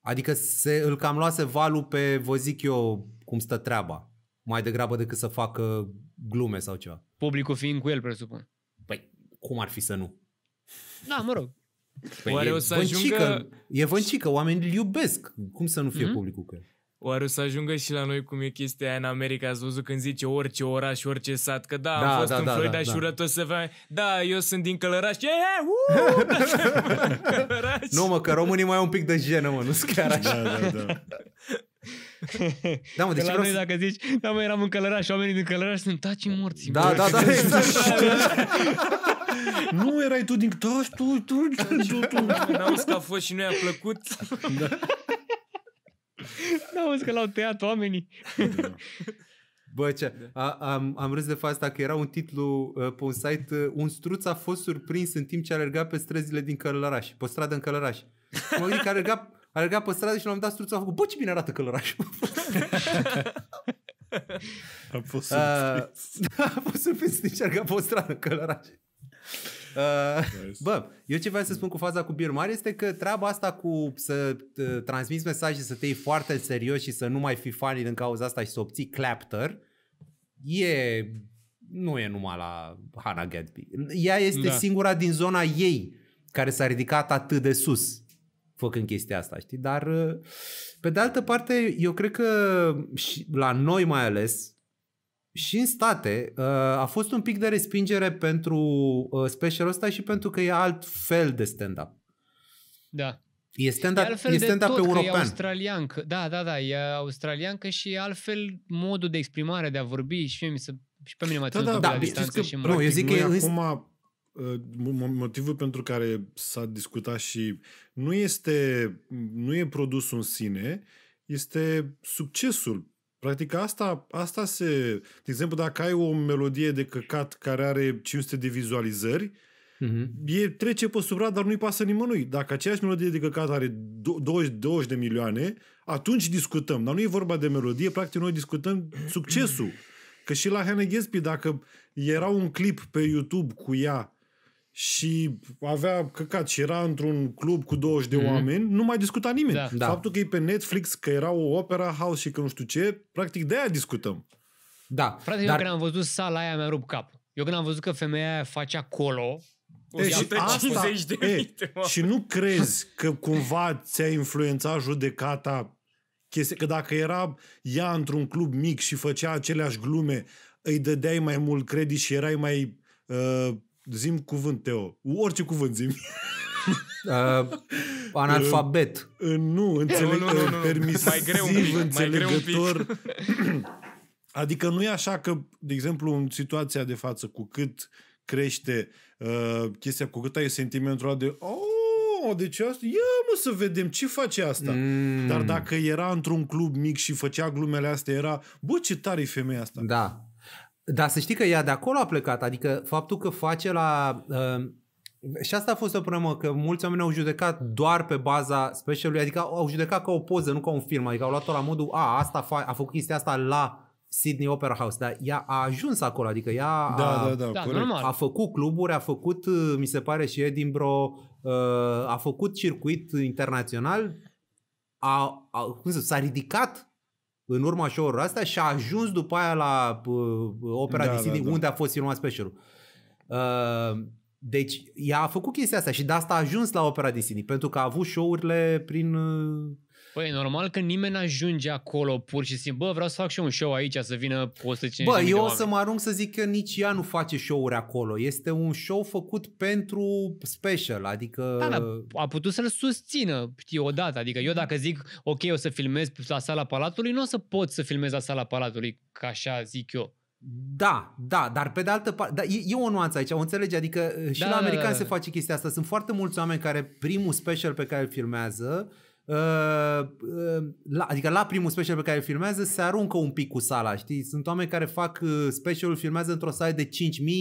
Adică se, îl cam luase valul pe, vă zic eu, cum stă treaba. Mai degrabă decât să facă glume sau ceva. Publicul fiind cu el, presupun. Păi, cum ar fi să nu? Da, mă rog. Păi Oare e o să vâncică, ajungă... E vâncică, oamenii îl iubesc. Cum să nu fie mm-hmm. publicul cu el? Oare o să ajungă și la noi cum e chestia aia în America? Ați văzut când zice orice oraș, orice sat, că da, da am fost da, în da, Florida da, și da. urât o să vă... Da, eu sunt din Călăraș. E, uu, Călăraș. Nu mă, că românii mai au un pic de jenă, mă, nu sunt chiar da, așa. Da, da, da. da, mă, de, ce vreau noi, să... dacă zici, da, mă, eram în Călăraș, oamenii din Călăraș sunt taci morți. Da, bă, da, da, da, exact. nu erai tu din... Da, tu, tu, tu, tu, tu. N-am că a fost și nu i a plăcut. Da. Da, auzi că l-au tăiat oamenii. Bă, ce, a, am, am râs de asta că era un titlu uh, pe un site uh, Un struț a fost surprins în timp ce alerga pe străzile din Călăraș, pe stradă în Călăraș. Mă gândesc că alerga, alerga pe stradă și l-am dat struțul, a făcut, bă, ce bine arată Călărașul. a fost surprins. A, a fost surprins din ce alerga pe o stradă în Călăraș. Bă, eu ce vreau să spun cu faza cu birmari este că treaba asta cu să ă, transmiți mesaje, să te iei foarte serios și să nu mai fii fanii din cauza asta și să obții clapter, e nu e numai la Hannah Gadby. Ea este da. singura din zona ei care s-a ridicat atât de sus făcând chestia asta, știi? Dar ă, pe de altă parte, eu cred că și la noi mai ales, și în state uh, a fost un pic de respingere pentru uh, specialul ăsta și pentru că e alt fel de stand-up. Da. E stand-up, e e stand-up de tot, european. Că e australian, da, da, da, e australian că și e altfel modul de exprimare, de a vorbi și mie mi se și pe mine m da, ținut da, da, da, la distanță că, și Nu, eu zic că e acum uh, motivul pentru care s-a discutat și nu este nu e produsul în sine, este succesul Practic asta, asta se... De exemplu, dacă ai o melodie de căcat care are 500 de vizualizări, uh-huh. e, trece pe sub dar nu-i pasă nimănui. Dacă aceeași melodie de căcat are 20, 20 de milioane, atunci discutăm. Dar nu e vorba de melodie, practic noi discutăm succesul. Că și la Hannah Gatsby, dacă era un clip pe YouTube cu ea și avea căcat și era într-un club cu 20 de mm-hmm. oameni, nu mai discuta nimeni. Da. da. Faptul că e pe Netflix, că era o opera house și că nu știu ce, practic de aia discutăm. Da. Frate, dar... eu când am văzut sala aia mi-a rupt cap. Eu când am văzut că femeia aia face acolo, E, și, asta, de e, minute, și nu crezi că cumva ți-a influențat judecata chestia, că dacă era ea într-un club mic și făcea aceleași glume, îi dădeai mai mult credit și erai mai uh, Zim cuvânt, Teo. Orice cuvânt zim. Uh, analfabet. Uh, uh, nu, înțeleg, nu, nu, nu, uh, permisiv, mai greu un pic, înțelegător. Mai greu un pic. adică nu e așa că, de exemplu, în situația de față, cu cât crește uh, chestia, cu cât ai sentimentul ăla de oh, deci asta, ia mă să vedem ce face asta. Mm. Dar dacă era într-un club mic și făcea glumele astea, era, bă, ce tare e femeia asta. Da. Dar să știi că ea de acolo a plecat, adică faptul că face la... Uh, și asta a fost o problemă, că mulți oameni au judecat doar pe baza specialului, adică au judecat ca o poză, nu ca un film, adică au luat-o la modul, a, asta fa- a făcut chestia asta la Sydney Opera House, dar ea a ajuns acolo, adică ea da, a, da, da, da, da a făcut cluburi, a făcut, uh, mi se pare, și Edinburgh, uh, a făcut circuit internațional, a, a, cum să, s-a ridicat în urma show asta și a ajuns după aia la uh, opera da, de Sydney, da, da. unde a fost filmat specialul. Uh, deci ea a făcut chestia asta și de asta a ajuns la opera de Sydney, pentru că a avut show-urile prin uh, Păi, normal că nimeni ajunge acolo pur și simplu. Bă, vreau să fac și un show aici, să vină 150 Bă, eu o să mă arunc să zic că nici ea nu face show-uri acolo. Este un show făcut pentru special, adică... Da, a putut să-l susțină, știi, odată. Adică eu dacă zic, ok, o să filmez la sala Palatului, nu o să pot să filmez la sala Palatului, ca așa zic eu. Da, da, dar pe de altă parte, da, e, e o nuanță aici, o înțelegi, adică uh, și da, la american da, da, da. se da. face chestia asta. Sunt foarte mulți oameni care primul special pe care îl filmează uh, Ă, ă, la, adică la primul special pe care îl filmează se aruncă un pic cu sala, știi? Sunt oameni care fac ă, specialul, filmează într-o sală de 5.000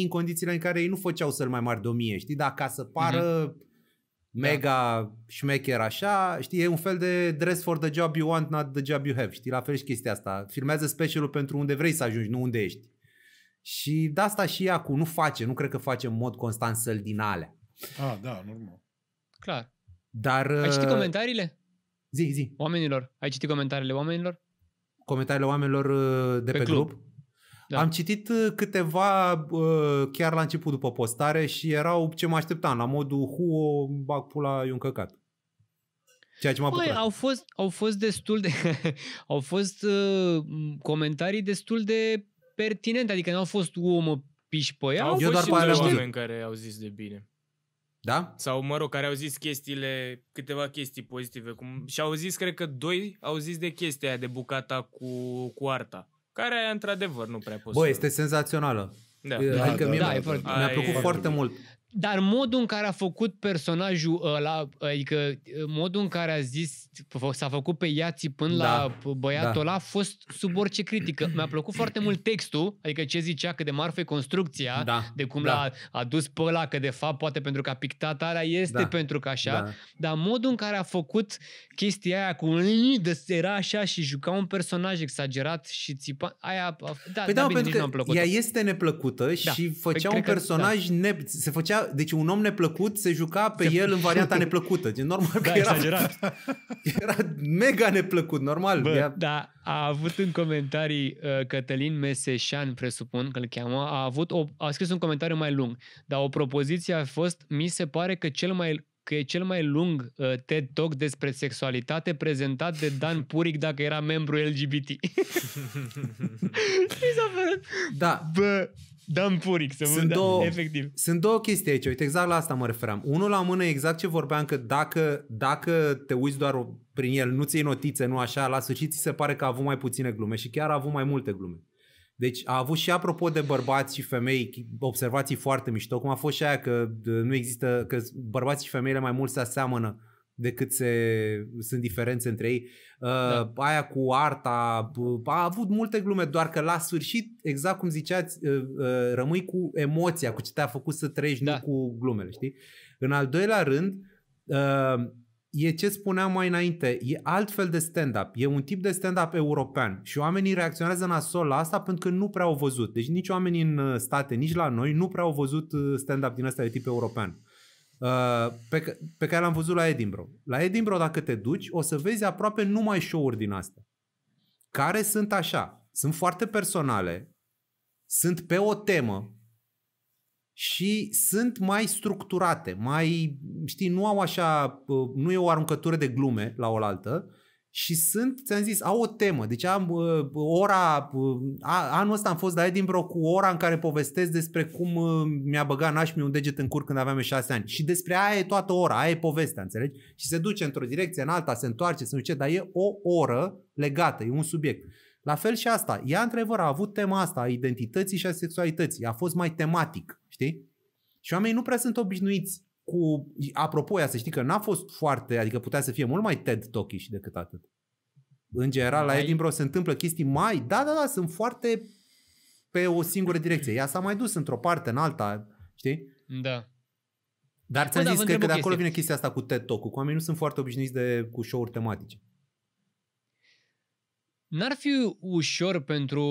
în condițiile în care ei nu făceau săl mai mari de 1.000, știi? Dar ca să pară mm-hmm. mega da. șmecher așa, știi? E un fel de dress for the job you want, not the job you have, știi? La fel și chestia asta. Filmează specialul pentru unde vrei să ajungi, nu unde ești. Și de asta și ea cu nu face, nu cred că face în mod constant săl din alea. Ah, da, normal. Clar. Dar... Ai citit comentariile? Zi, zi. Oamenilor, ai citit comentariile oamenilor? Comentariile oamenilor uh, de pe, pe club. club. Da. Am citit uh, câteva uh, chiar la început după postare și erau ce mă așteptam, la modul huo, bag pula, e un căcat. Ceea ce m-a Băi, au fost, au fost destul de... au fost uh, comentarii destul de pertinente, adică nu au fost omă piși pe ea. Au fost doar și niște care au zis de bine. Da? Sau, mă rog, care au zis chestiile, câteva chestii pozitive. Cum, și au zis, cred că doi au zis de chestia aia de bucata cu, cu arta. Care aia, într-adevăr, nu prea poți Bă, să... este senzațională. Da. Adică da, mie da, mi-a, da, mi-a plăcut ai, foarte mult. Dar modul în care a făcut personajul ăla, adică uh, modul în care a zis, s-a făcut pe Iați până da, la băiatul da. ăla, a fost sub orice critică. Mi-a plăcut foarte mult textul, adică ce zicea că de marfă e construcția, da, de cum da. l-a adus pe ăla, că de fapt poate pentru că a pictat alea este da, pentru că așa, da. dar modul în care a făcut chestia aia cu de era așa și juca un personaj exagerat și țipa, aia, da, păi da, da bine, pentru că ea este neplăcută da. și păi făcea păi, un personaj, că, da. ne, se făcea deci un om neplăcut se juca pe el în varianta neplăcută. Deci normal da, că era, exagerat. era mega neplăcut, normal. Bă, ea... Da, a avut în comentarii uh, Cătălin Meseșan, presupun că îl cheamă, a, avut o, a scris un comentariu mai lung, dar o propoziție a fost, mi se pare că cel mai că e cel mai lung uh, TED Talk despre sexualitate prezentat de Dan Puric dacă era membru LGBT. Mi s-a părut. Da. Bă, dăm puric, să sunt două, efectiv. Sunt două chestii aici, uite, exact la asta mă referam. Unul la mână, exact ce vorbeam, că dacă, dacă te uiți doar prin el, nu ți notițe, nu așa, la sfârșit ți se pare că a avut mai puține glume și chiar a avut mai multe glume. Deci a avut și apropo de bărbați și femei observații foarte mișto, cum a fost și aia că uh, nu există, că bărbații și femeile mai mult se aseamănă decât se, sunt diferențe între ei. Uh, da. Aia cu arta a avut multe glume, doar că la sfârșit, exact cum ziceați, uh, uh, rămâi cu emoția, cu ce te-a făcut să treci, da. nu cu glumele, știi? În al doilea rând, uh, e ce spuneam mai înainte, e altfel de stand-up, e un tip de stand-up european și oamenii reacționează asol la asta pentru că nu prea au văzut. Deci nici oamenii în uh, state, nici la noi, nu prea au văzut uh, stand-up din ăsta de tip european. Uh, pe, pe care l-am văzut la Edinburgh. La Edinburgh, dacă te duci, o să vezi aproape numai show-uri din astea. Care sunt așa, sunt foarte personale, sunt pe o temă și sunt mai structurate, mai, știi, nu au așa, uh, nu e o aruncătură de glume la oaltă, și sunt, ți-am zis, au o temă. Deci am uh, ora, uh, anul ăsta am fost, la din cu ora în care povestesc despre cum uh, mi-a băgat nașmi un deget în cur când aveam 6 ani. Și despre aia e toată ora, aia e povestea, înțelegi? Și se duce într-o direcție, în alta, se întoarce, se duce, dar e o oră legată, e un subiect. La fel și asta. Ea, într-adevăr, a avut tema asta a identității și a sexualității. A fost mai tematic, știi? Și oamenii nu prea sunt obișnuiți cu, apropo, ea să știi că n-a fost foarte, adică putea să fie mult mai TED Talkish decât atât. În general, mai... la Edinburgh se întâmplă chestii mai, da, da, da, sunt foarte pe o singură direcție. Ea s-a mai dus într-o parte, în alta, știi? Da. Dar ți-am zis că, că de acolo vine chestia asta cu TED Talk, cu oamenii nu sunt foarte obișnuiți de, cu show-uri tematice. N-ar fi ușor pentru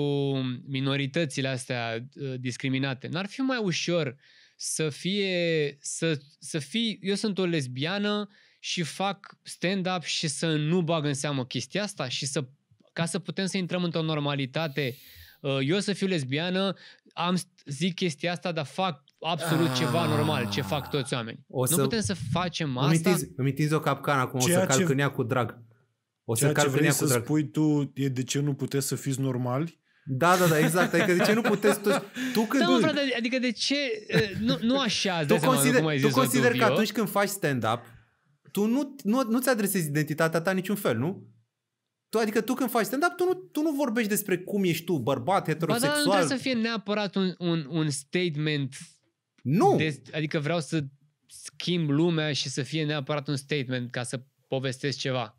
minoritățile astea uh, discriminate, n-ar fi mai ușor uh, să fie, să, să fii, eu sunt o lesbiană și fac stand-up și să nu bag în seamă chestia asta și să, ca să putem să intrăm într-o normalitate, uh, eu să fiu lesbiană, am zic chestia asta, dar fac absolut Aaaa. ceva normal, ce fac ah. toți oamenii. O să... Nu putem să facem asta. Îmi întinzi o capcană acum, Ceea o să calc ce... în ea cu drag. O să Ceea ce vrei să drag. spui tu e de ce nu puteți să fiți normali da, da, da, exact. Adică de ce nu puteți toți... Tu când... Da, mă, frate, adică de ce... Nu, nu așa, tu consider, cum ai zis Tu consider că atunci când faci stand-up, tu nu, nu, nu-ți adresezi identitatea ta niciun fel, nu? Tu, adică tu când faci stand-up, tu nu, tu nu vorbești despre cum ești tu, bărbat, heterosexual. Ba, da, nu trebuie să fie neapărat un, un, un statement. Nu! De, adică vreau să schimb lumea și să fie neapărat un statement ca să povestesc ceva.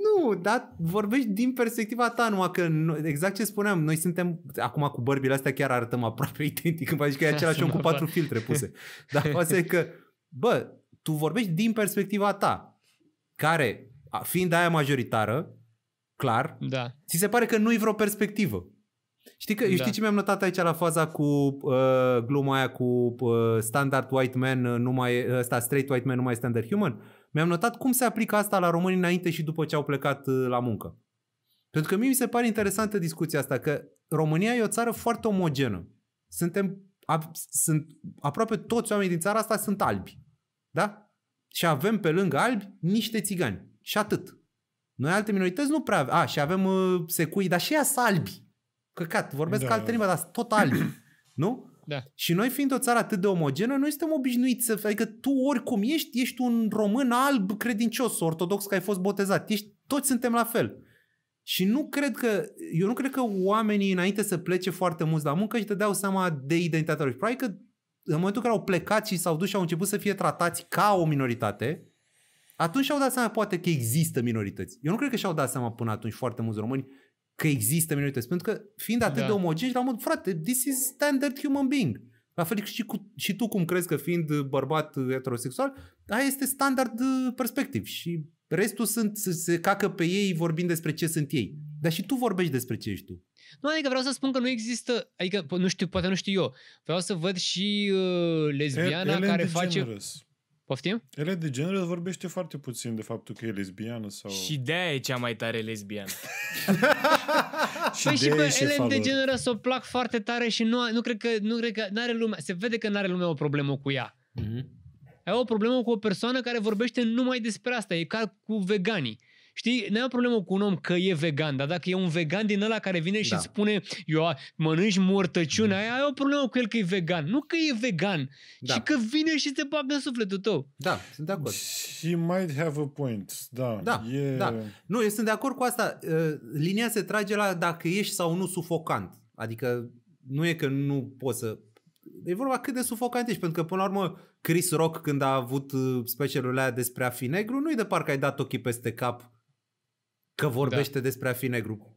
Nu, dar vorbești din perspectiva ta, numai că exact ce spuneam, noi suntem, acum cu bărbile astea chiar arătăm aproape identic, când faci că e același om cu da, patru da. filtre puse. Dar asta e că, bă, tu vorbești din perspectiva ta, care, fiind aia majoritară, clar, da. ți se pare că nu-i vreo perspectivă. Știi, că, da. știi ce mi-am notat aici la faza cu uh, gluma aia cu uh, standard white man uh, nu mai, ăsta straight white man nu mai standard human? Uh, mi-am notat cum se aplică asta la români înainte și după ce au plecat uh, la muncă. Pentru că mie mi se pare interesantă discuția asta, că România e o țară foarte omogenă. Suntem, a, sunt, aproape toți oamenii din țara asta sunt albi. Da? Și avem pe lângă albi niște țigani. Și atât. Noi alte minorități nu prea avem. A, și avem uh, secui, dar și ea albi. Căcat, vorbesc da. altă limbă, dar tot albi. nu? Da. Și noi fiind o țară atât de omogenă, noi suntem obișnuiți să... Adică tu oricum ești, ești un român alb credincios, ortodox, că ai fost botezat. Ești, toți suntem la fel. Și nu cred că, eu nu cred că oamenii înainte să plece foarte mult la muncă își dădeau seama de identitatea lor. probabil că în momentul în care au plecat și s-au dus și au început să fie tratați ca o minoritate, atunci și-au dat seama poate că există minorități. Eu nu cred că și-au dat seama până atunci foarte mulți români că există minorități. Pentru că, fiind atât da. de omogeni, la mod, frate, this is standard human being. La fel și, cu, și tu cum crezi că fiind bărbat heterosexual, aia este standard perspectiv și restul sunt, se cacă pe ei vorbind despre ce sunt ei. Dar și tu vorbești despre ce ești tu. Nu, adică vreau să spun că nu există, adică nu știu, poate nu știu eu, vreau să văd și uh, lesbiana El, care face... Generous. Poftim? Ele de genere vorbește foarte puțin de faptul că e lesbiană sau... Și de e cea mai tare lesbiană. și păi și pe genul să o plac foarte tare și nu, nu cred că nu cred că n-are lumea, se vede că nu are lumea o problemă cu ea. Mm-hmm. Ai o problemă cu o persoană care vorbește numai despre asta, e ca cu veganii. Știi, nu am problemă cu un om că e vegan, dar dacă e un vegan din ăla care vine și da. îți spune eu mănânci mortăciune, mm. aia, ai o problemă cu el că e vegan. Nu că e vegan, da. ci că vine și te bagă în sufletul tău. Da, sunt de acord. He might have a point, da. Da, e... da. Nu, eu sunt de acord cu asta. Ă, linia se trage la dacă ești sau nu sufocant. Adică nu e că nu poți să E vorba cât de sufocant ești, pentru că până la urmă Chris Rock când a avut ă, specialul ăla despre a fi negru, nu-i de parcă ai dat ochii peste cap că vorbește da. despre a fi negru.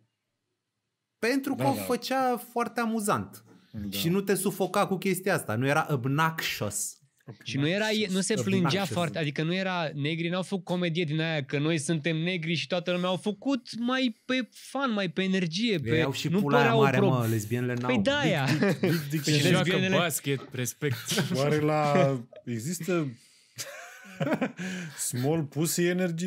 Pentru că da, o făcea foarte amuzant. Da. Și nu te sufoca cu chestia asta. Nu era obnoxious. Și nu era, nu se plângea foarte, adică nu era negri, n-au făcut comedie din aia că noi suntem negri și toată lumea au făcut mai pe fan, mai pe energie. Pe, Ei au și nu pula mare, pro... mă, lesbienele n-au. Păi da aia. Păi joacă basket, respect. Oare la, există Small pussy energy?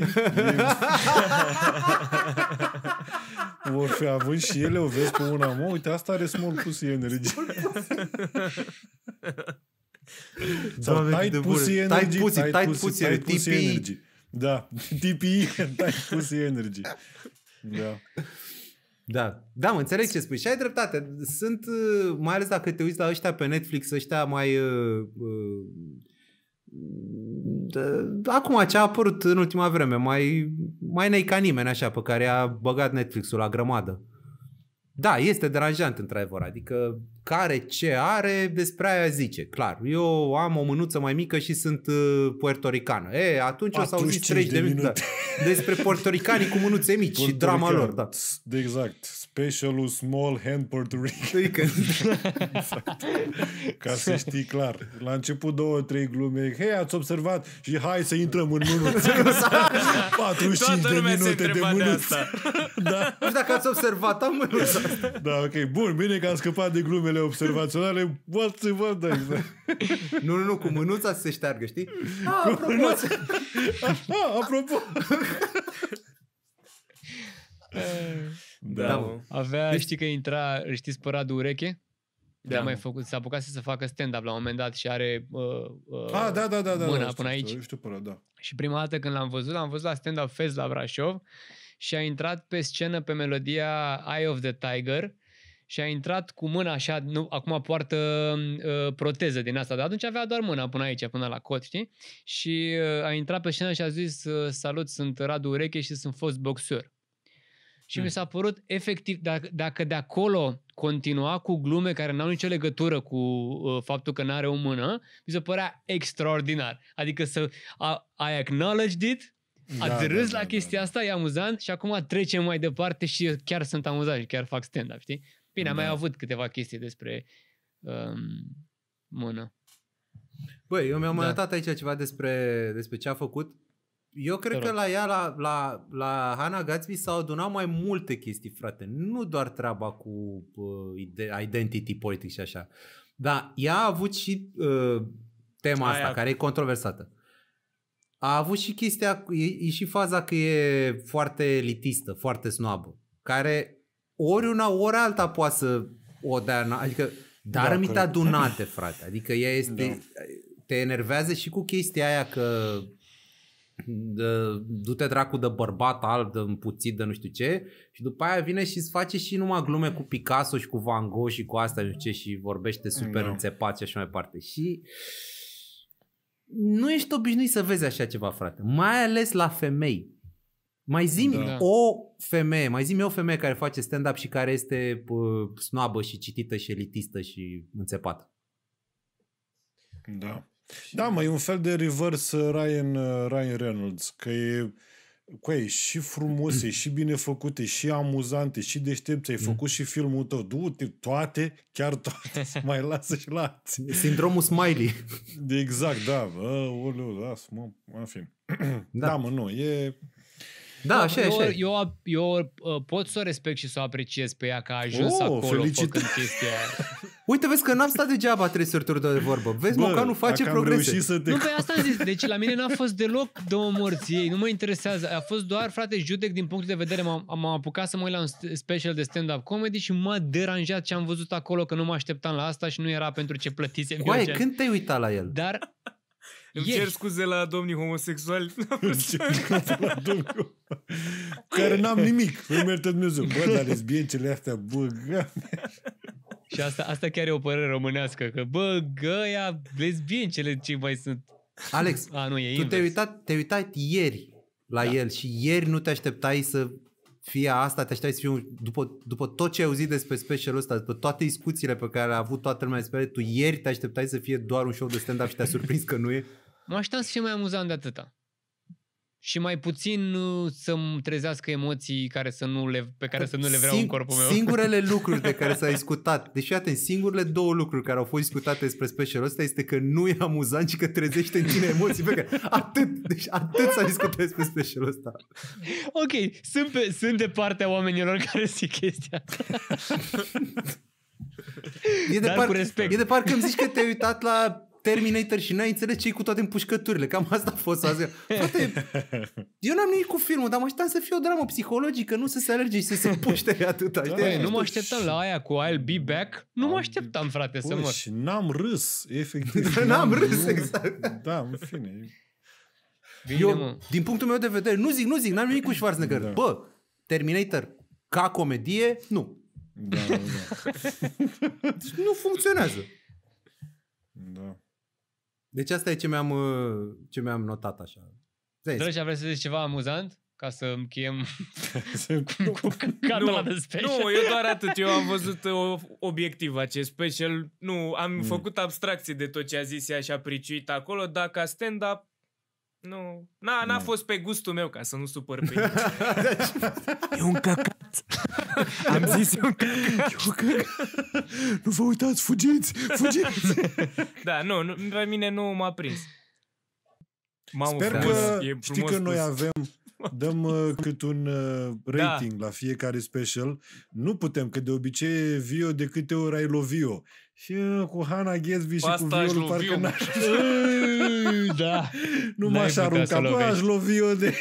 Vor fi având și ele, o vezi pe una, mă, uite, asta are small pussy energy. Sau tight pussy energy, tight pussy, tight pussy, tight pussy energy. Da, TPI, tight pussy energy. Da. Da, da, mă înțeleg ce spui și ai dreptate. Sunt, uh, mai ales dacă te uiți la ăștia pe Netflix, ăștia mai uh, uh, acum ce a apărut în ultima vreme, mai, mai nei ca nimeni așa, pe care a băgat Netflix-ul la grămadă. Da, este deranjant într-adevăr, adică care ce are, despre aia zice, clar. Eu am o mânuță mai mică și sunt uh, puertoricană. E, atunci o să auziți 30 de minute, minute. despre puertoricanii cu mânuțe mici și drama lor. Da. De exact, special small hand Puerto Rican. exact. Ca să știi clar. La început două, trei glume. Hei, ați observat? Și hai să intrăm în mânuț. 45 exact. de minute de mânuț. da. Nu știu dacă ați observat, am Da, ok. Bun, bine că am scăpat de glumele observaționale. What's what the exact. Nu, nu, nu, cu mânuța să se șteargă, știi? Ah, apropo. Ah, apropo. Eh. Da, da Avea, deci... știi că intra, știi, pe de Ureche? Da, mai făcut, s-a apucat să facă stand-up la un moment dat și are uh, uh, A, da, da, da, da, mâna da, da, până aici. Știu, știu, până, da. Și prima dată când l-am văzut, l-am văzut la stand-up fest la Brașov și a intrat pe scenă pe melodia Eye of the Tiger și a intrat cu mâna așa, nu, acum poartă uh, proteză din asta, dar atunci avea doar mâna până aici, până la cot, știi? Și uh, a intrat pe scenă și a zis, uh, salut, sunt Radu Ureche și sunt fost boxer. Și mm. mi s-a părut efectiv, dacă, dacă de acolo continua cu glume care n-au nicio legătură cu uh, faptul că n-are o mână, mi se părea extraordinar. Adică să a, I acknowledged it, da, ați râs da, la da, da, chestia da. asta, e amuzant și acum trecem mai departe și eu chiar sunt amuzat și chiar fac stand-up, știi? Bine, da. am mai avut câteva chestii despre um, mână. Băi, eu mi-am da. notat aici ceva despre, despre ce a făcut eu cred că la ea, la, la, la Hannah Gatsby s-au adunat mai multe chestii, frate. Nu doar treaba cu uh, identity politic și așa. Dar ea a avut și uh, tema Aia. asta, care e controversată. A avut și chestia, e, e și faza că e foarte elitistă, foarte snoabă, care ori una, ori alta poate să o dea, adică dar da, te adunate, frate. Adică ea este, da. te enervează și cu chestia aia că du-te dracu de bărbat alb, de împuțit, de nu știu ce și după aia vine și îți face și numai glume cu Picasso și cu Van Gogh și cu asta nu știu ce și vorbește super no. Da. înțepat și așa mai departe și nu ești obișnuit să vezi așa ceva frate, mai ales la femei mai zim da. o femeie, mai zim o femeie care face stand-up și care este uh, snoabă și citită și elitistă și înțepată. Da. Și... Da, mai e un fel de reverse Ryan, uh, Ryan Reynolds, că e cu ei și frumose, și bine făcute, și amuzante, și deștepți. Ai mm. făcut și filmul tău. Du-te toate, chiar toate, mai lasă și la Sindromul Smiley. Exact, da. Bă, uleu, las, mă, în fin. Da. da, mă, nu, e... Da, așa, eu, așa. Eu, eu, eu uh, pot să o respect și să o apreciez pe ea că a ajuns oh, acolo felicitări. făcând chestia aia. Uite, vezi că n-am stat degeaba trei sărituri de vorbă. Vezi, Bă, Mocanu face progrese. să te... Nu, pe păi asta am zis. Deci la mine n-a fost deloc două morți ei. Nu mă interesează. A fost doar, frate, judec din punctul de vedere. M-am, m-am apucat să mă uit la un special de stand-up comedy și m-a deranjat ce am văzut acolo, că nu mă așteptam la asta și nu era pentru ce plătise. Oai, când te-ai uitat la el? Dar îmi cer scuze la domnii homosexuali. Îmi cer scuze la domnii care n-am nimic. Îmi merită Dumnezeu. Bă, dar lesbiencele astea, bă, Și asta, asta chiar e o părere românească, că bă, găia, lesbiencele ce mai sunt. Alex, A, nu, e tu te-ai uitat, te uitat ieri la da. el și ieri nu te așteptai să fie asta, te așteptai să fie un, după, după tot ce ai auzit despre specialul ăsta, după toate discuțiile pe care le-a avut toată lumea despre tu ieri te așteptai să fie doar un show de stand-up și te-a surprins că nu e? Mă așteptam să fie mai amuzant de atâta. Și mai puțin uh, să-mi trezească emoții care să nu le, pe care să nu le vreau Sing- în corpul meu. Singurele lucruri de care s-a discutat, deși atent, singurele două lucruri care au fost discutate despre specialul ăsta este că nu e amuzant și că trezește în tine emoții pe care atât, deci atât s-a discutat despre specialul ăsta. Ok, sunt, pe, sunt de partea oamenilor care zic chestia asta. E de, par, e de parcă îmi zici că te-ai uitat la Terminator și n-ai înțeles ce cu toate împușcăturile. Cam asta a fost azi. Frate, eu n-am nimic cu filmul, dar mă așteptam să fie o dramă psihologică, nu să se alerge și să se puște atâta. Da, știi? nu mă așteptam la aia cu I'll be back. Nu mă așteptam, frate, Pui, să mă... Și n-am râs, efectiv. n-am râs, exact. Da, în fine. Bine, eu, mă. din punctul meu de vedere, nu zic, nu zic, n-am nimic cu Schwarzenegger. Da. Bă, Terminator, ca comedie, nu. Da, da, da. deci nu funcționează. Da. Deci asta e ce mi-am, uh, ce mi-am notat așa. Drăgea, vrei să zici ceva amuzant? Ca să chem cu, cu cartola nu, de special. Nu, eu doar atât. Eu am văzut uh, o, obiectiv acest special. Nu, am mm. făcut abstracție de tot ce a zis ea și a priciuit acolo, dar ca stand-up nu, n-a, n-a fost pe gustul meu ca să nu supăr pe e un căcat. Am zis e un căcat. E un căcat. Nu vă uitați, fugiți, fugiți. da, nu, nu, pe mine nu m-a prins. M-am Sper că e știi că noi pus. avem dăm uh, cât un uh, da. rating da. la fiecare special. Nu putem, că de obicei e Vio de câte ori ai lovio. Uh, și cu Hana Ghezbi și cu violul parcă n-aș... da. Nu m-aș arunca. Bă, aș lovi eu de...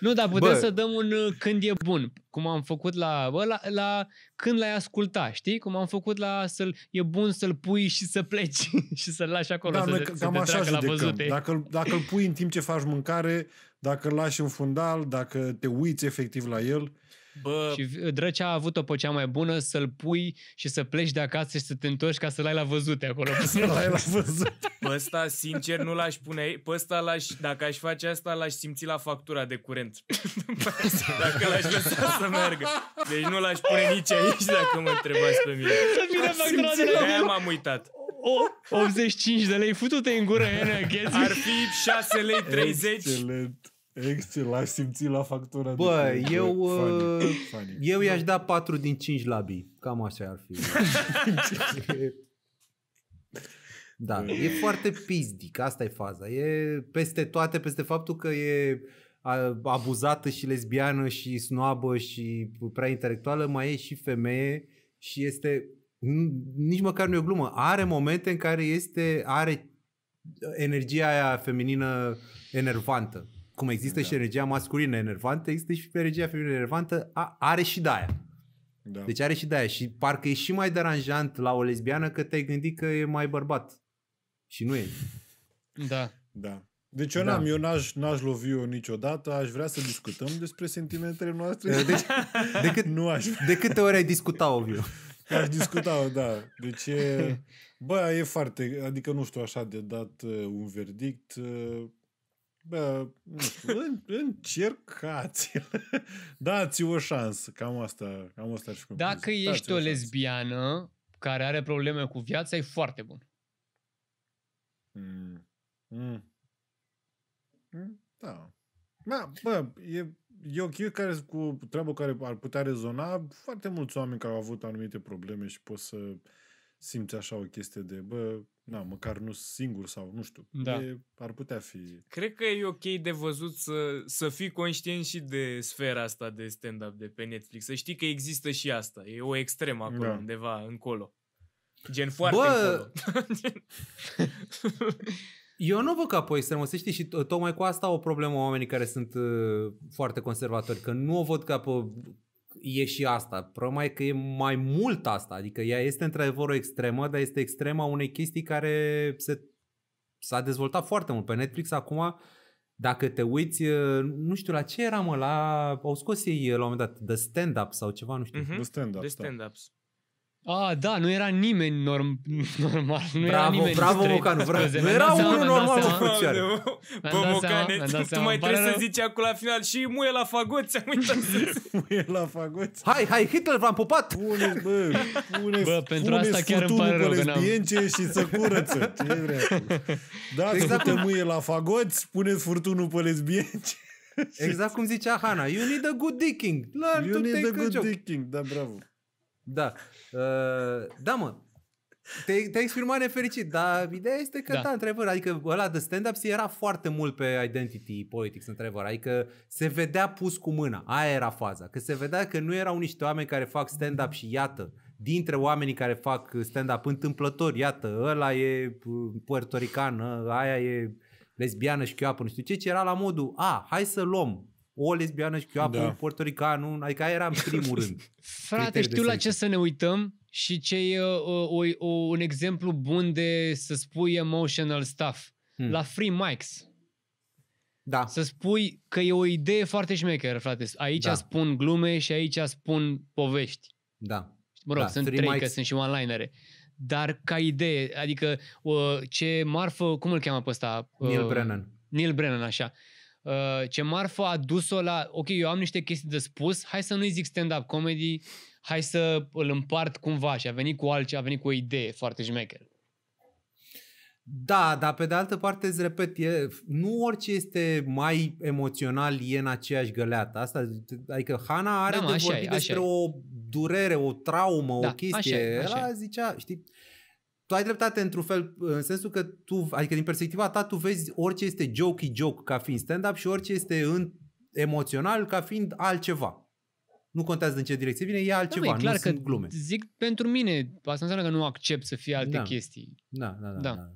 nu, dar putem bă. să dăm un uh, când e bun. Cum am făcut la, bă, la, la când l-ai asculta, știi? Cum am făcut la să-l, e bun să-l pui și să pleci și să-l lași acolo da, să, te, să te așa la văzute. Dacă, dacă îl pui în timp ce faci mâncare, dacă îl lași în fundal, dacă te uiți efectiv la el, Bă. Și Drăcea a avut-o pe cea mai bună să-l pui și să pleci de acasă și să te întorci ca să-l ai la văzut acolo. Ca să-l ai la văzut. Pe ăsta, sincer, nu l-aș pune... Pe ăsta, l-aș, dacă aș face asta, l-aș simți la factura de curent. dacă l-aș lăsa să meargă. Deci nu l-aș pune nici aici dacă mă întrebați pe mine. Să vină de la... m-am uitat. O, 85 de lei, futu-te în gură, Ar fi 6 lei 30. Excelent. Excel, l-aș simți la factura. Bă, de eu, uh, funny, funny. eu i-aș da 4 da din 5 labii. Cam așa ar fi. da, e foarte pizdic, asta e faza. E peste toate, peste faptul că e abuzată și lesbiană și snoabă și prea intelectuală, mai e și femeie și este nici măcar nu e o glumă. Are momente în care este are energia aia feminină enervantă cum există da. și energia masculină enervantă, există și energia feminină enervantă, a, are și de aia. Da. Deci are și de aia. Și parcă e și mai deranjant la o lesbiană că te-ai gândit că e mai bărbat. Și nu e. Da. Da. Deci eu da. n-am, eu n-aș, n-aș lovi-o niciodată, aș vrea să discutăm despre sentimentele noastre. Deci, de, cât, nu aș de câte ori ai discutat, Oviu? Aș discuta, da. Deci, e, bă, e foarte, adică nu știu așa de dat uh, un verdict, uh, Bă, nu știu, în, încercați Dați o șansă, cam asta, cam asta ar fi concluzia. Dacă ești o, o lesbiană care are probleme cu viața, e foarte bun. Mm. Mm. mm da. Ma, bă, e, e o chestie care, cu treabă care ar putea rezona foarte mulți oameni care au avut anumite probleme și pot să uh, simți așa o chestie de, bă, na, măcar nu singur sau nu știu. Da. E, ar putea fi... Cred că e ok de văzut să, să fii conștient și de sfera asta de stand-up de pe Netflix. Să știi că există și asta. E o extremă acolo, da. undeva încolo. Gen foarte Bă... încolo. Eu nu văd că apoi să mă, știi, și tocmai cu asta o problemă oamenii care sunt uh, foarte conservatori, că nu o văd ca pe e și asta. Problema e că e mai mult asta, adică ea este într-adevăr o extremă, dar este extrema unei chestii care se, s-a dezvoltat foarte mult. Pe Netflix acum, dacă te uiți, nu știu la ce era mă, la, au scos ei la un moment dat, The Stand-Up sau ceva, nu știu. Mm-hmm. The Stand-Up. The da. Stand-Ups. A, da, nu era nimeni norm, normal. Nu bravo, era nimeni bravo, Mocanu, bravo. Nu era unul normal în funcțioare. Bă, Mocane, tu mai trebuie să zici acum la final și muie la fagot, ți am uitat Muie la fagot. Hai, hai, Hitler, v-am pupat! Pune, bă, pune, bă pentru asta chiar îmi pare rău că n-am... și să curăță, ce vrea. Da, exact. muie la fagot, puneți furtunul pe lesbience. Exact cum zicea Hana, you need a good dicking. Learn you to need a good dicking, da, bravo. Da. Uh, da, mă. Te-ai te exprimat nefericit, dar ideea este că, da, da întrebări. adică ăla de stand-up era foarte mult pe identity politics, întrebări. adică se vedea pus cu mâna, aia era faza, că se vedea că nu erau niște oameni care fac stand-up și iată, dintre oamenii care fac stand-up întâmplător, iată, ăla e puertorican, aia e lesbiană, chioapă, nu știu ce, ce era la modul, a, hai să luăm o lesbiană și chioapă, da. un portoricanul, adică aia era în primul rând. Frate, știu la ce să ne uităm și ce e o, uh, o, o, un exemplu bun de să spui emotional stuff. Hmm. La free mics. Da. Să spui că e o idee foarte șmecheră, frate. Aici da. spun glume și aici spun povești. Da. Mă rog, da. sunt free trei, mics. că sunt și un linere dar ca idee, adică uh, ce marfă, cum îl cheamă pe ăsta? Uh, Neil Brennan. Neil Brennan, așa. Uh, ce marfă a dus-o la, ok, eu am niște chestii de spus, hai să nu-i zic stand-up comedy, hai să îl împart cumva și a venit cu altceva, a venit cu o idee foarte șmecher. Da, dar pe de altă parte, îți repet, e, nu orice este mai emoțional e în aceeași găleată. Asta, adică Hana are da, mă, de vorbit despre o durere, o traumă, da, o chestie. Așa e, așa Ela zicea, știi, tu ai dreptate într-un fel, în sensul că tu, adică din perspectiva ta, tu vezi orice este jokey joke ca fiind stand-up și orice este în, emoțional ca fiind altceva. Nu contează din ce direcție vine, e da, altceva, da, bă, e clar nu că sunt glume. Zic pentru mine, asta înseamnă că nu accept să fie alte da. chestii. Da, da, da. da. da.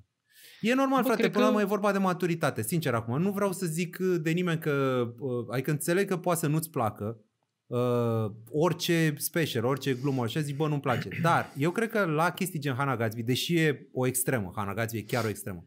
E normal, Bă, frate, până la că... e vorba de maturitate, sincer acum. Nu vreau să zic de nimeni că, adică înțeleg că poate să nu-ți placă, uh, orice special, orice glumă, așa zic, bă, nu-mi place. Dar eu cred că la chestii gen Hannah Gatsby, deși e o extremă, Hannah Gatsby e chiar o extremă,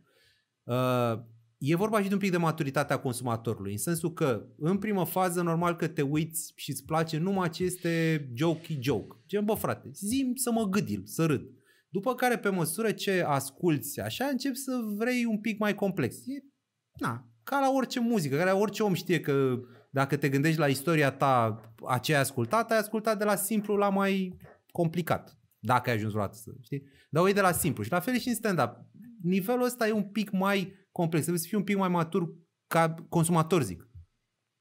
uh, e vorba și de un pic de maturitatea consumatorului, în sensul că în primă fază normal că te uiți și îți place numai ce este jokey joke. Gen, bă frate, zim să mă gâdil, să râd. După care, pe măsură ce asculți așa, începi să vrei un pic mai complex. E, na, ca la orice muzică, care orice om știe că dacă te gândești la istoria ta, aceea ascultat, ai ascultat de la simplu la mai complicat. Dacă ai ajuns vreodată să, știi? Dar o e de la simplu. Și la fel și în stand-up. Nivelul ăsta e un pic mai complex. Trebuie să fii un pic mai matur ca consumator, zic.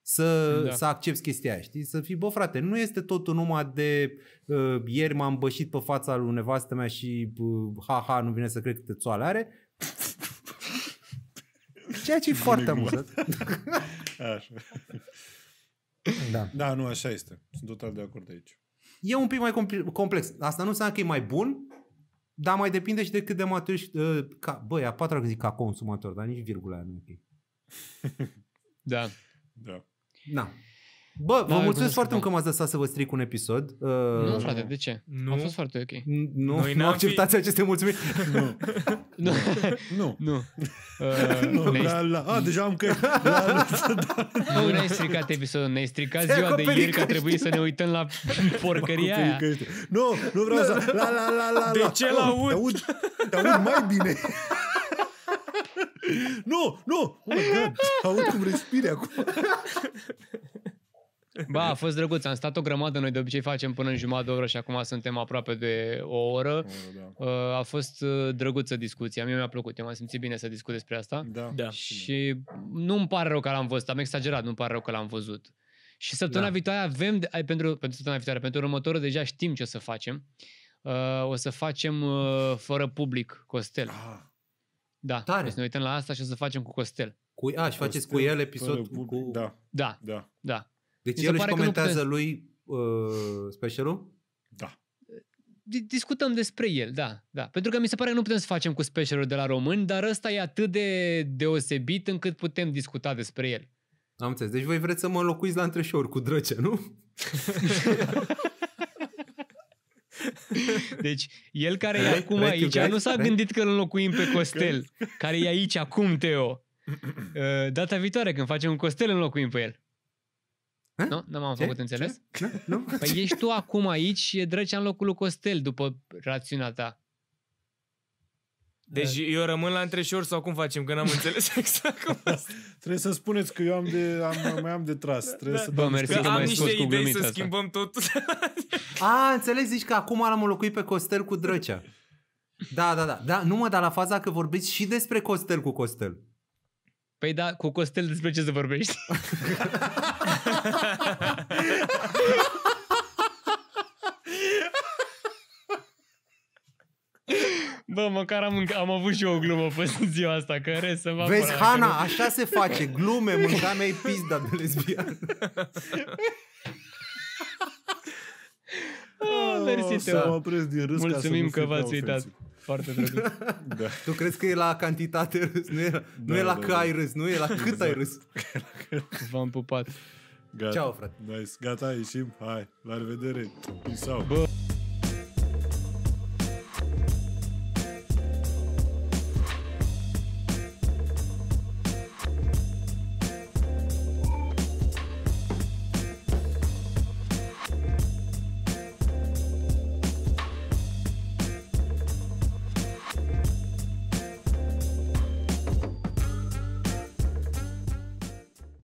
Să, da. să accepti chestia aia, știi? Să fii, bă, frate, nu este totul numai de uh, ieri m-am bășit pe fața lui nevastă mea și uh, ha-ha, nu vine să cred câte țoale are. Ceea ce e foarte amuzat. Așa. Da. da, nu, așa este. Sunt total de acord aici. E un pic mai complex. Asta nu înseamnă că e mai bun, dar mai depinde și de cât de matur uh, ca, băi, a patra zic ca consumator, dar nici virgula aia nu e ok. da. Da. Na. Bă, da, vă mulțumesc foarte mult că m-ați lăsat să vă stric un episod. Uh, nu, frate, de ce? Nu. A fost foarte ok. Nu, Noi nu acceptați fi... aceste mulțumiri. Nu. nu. Nu. Nu. Uh, nu la, la. A, deja am că... Nu, ne ai stricat episodul, ne-ai stricat ziua de ieri că trebuie să ne uităm la porcăria aia. Nu, nu vreau să... La, la, la, la, De ce l-aud? Te aud, mai bine. Nu, nu! Oh my God! Aud cum respire acum. Ba, a fost drăguț. Am stat o grămadă. Noi de obicei facem până în jumătate de oră și acum suntem aproape de o oră. oră da. Uh, a fost uh, drăguță discuția. Mie mi-a plăcut. Eu m-am simțit bine să discut despre asta. Da. da. Și nu îmi pare rău că l-am văzut. Am exagerat. Nu-mi pare rău că l-am văzut. Și săptămâna da. viitoare avem, de, ai, pentru, pentru săptămâna viitoare, pentru următorul deja știm ce o să facem. Uh, o să facem uh, fără public Costel. Ah. Da, Tare. să deci ne uităm la asta și o să facem cu Costel. Cu, a, și faceți cu el episod cu... da. Da, da. da. Deci el își comentează lui uh, specialul? Da discutăm despre el, da, da. Pentru că mi se pare că nu putem să facem cu specialul de la români, dar ăsta e atât de deosebit încât putem discuta despre el. Am înțeles. Deci voi vreți să mă înlocuiți la întreșor cu drăce, nu? deci, el care e acum re, aici, nu s-a gândit că îl înlocuim pe Costel, care e aici acum, Teo. Uh, data viitoare, când facem un Costel, înlocuim pe el. Nu? Nu m-am făcut înțeles? Ce? Nu? Păi ești tu acum aici și e drăcea în locul lui Costel, după rațiunea ta. Deci da. eu rămân la întreșori sau cum facem? Că n-am înțeles exact cum asta. Da. Trebuie să spuneți că eu am de, am, mai am de tras. Da. Trebuie da. să Bă, mersi că, că am niște idei să asta. schimbăm totul. A, înțeleg, zici că acum l-am înlocuit pe Costel cu drăcea. Da, da, da, da. Nu mă, dar la faza că vorbiți și despre Costel cu Costel. Păi da, cu Costel despre ce să vorbești? Bă, măcar am, am avut și eu o glumă pe ziua asta, că în rest să mă Vezi, Hana, nu... așa se face, glume, mânca mea pizda de lesbian. oh, mersi, Teo. Mulțumim că v-ați uitat. Ofensiv. Foarte drăguț. Da. Tu crezi că e la cantitate râs, nu e, da, nu e la da, că da. ai râs, nu e la cât exact. ai râs. V-am pupat. Gata. Ceau, frate. Nice. Gata, ieșim. Hai, la revedere. Peace out. Bă.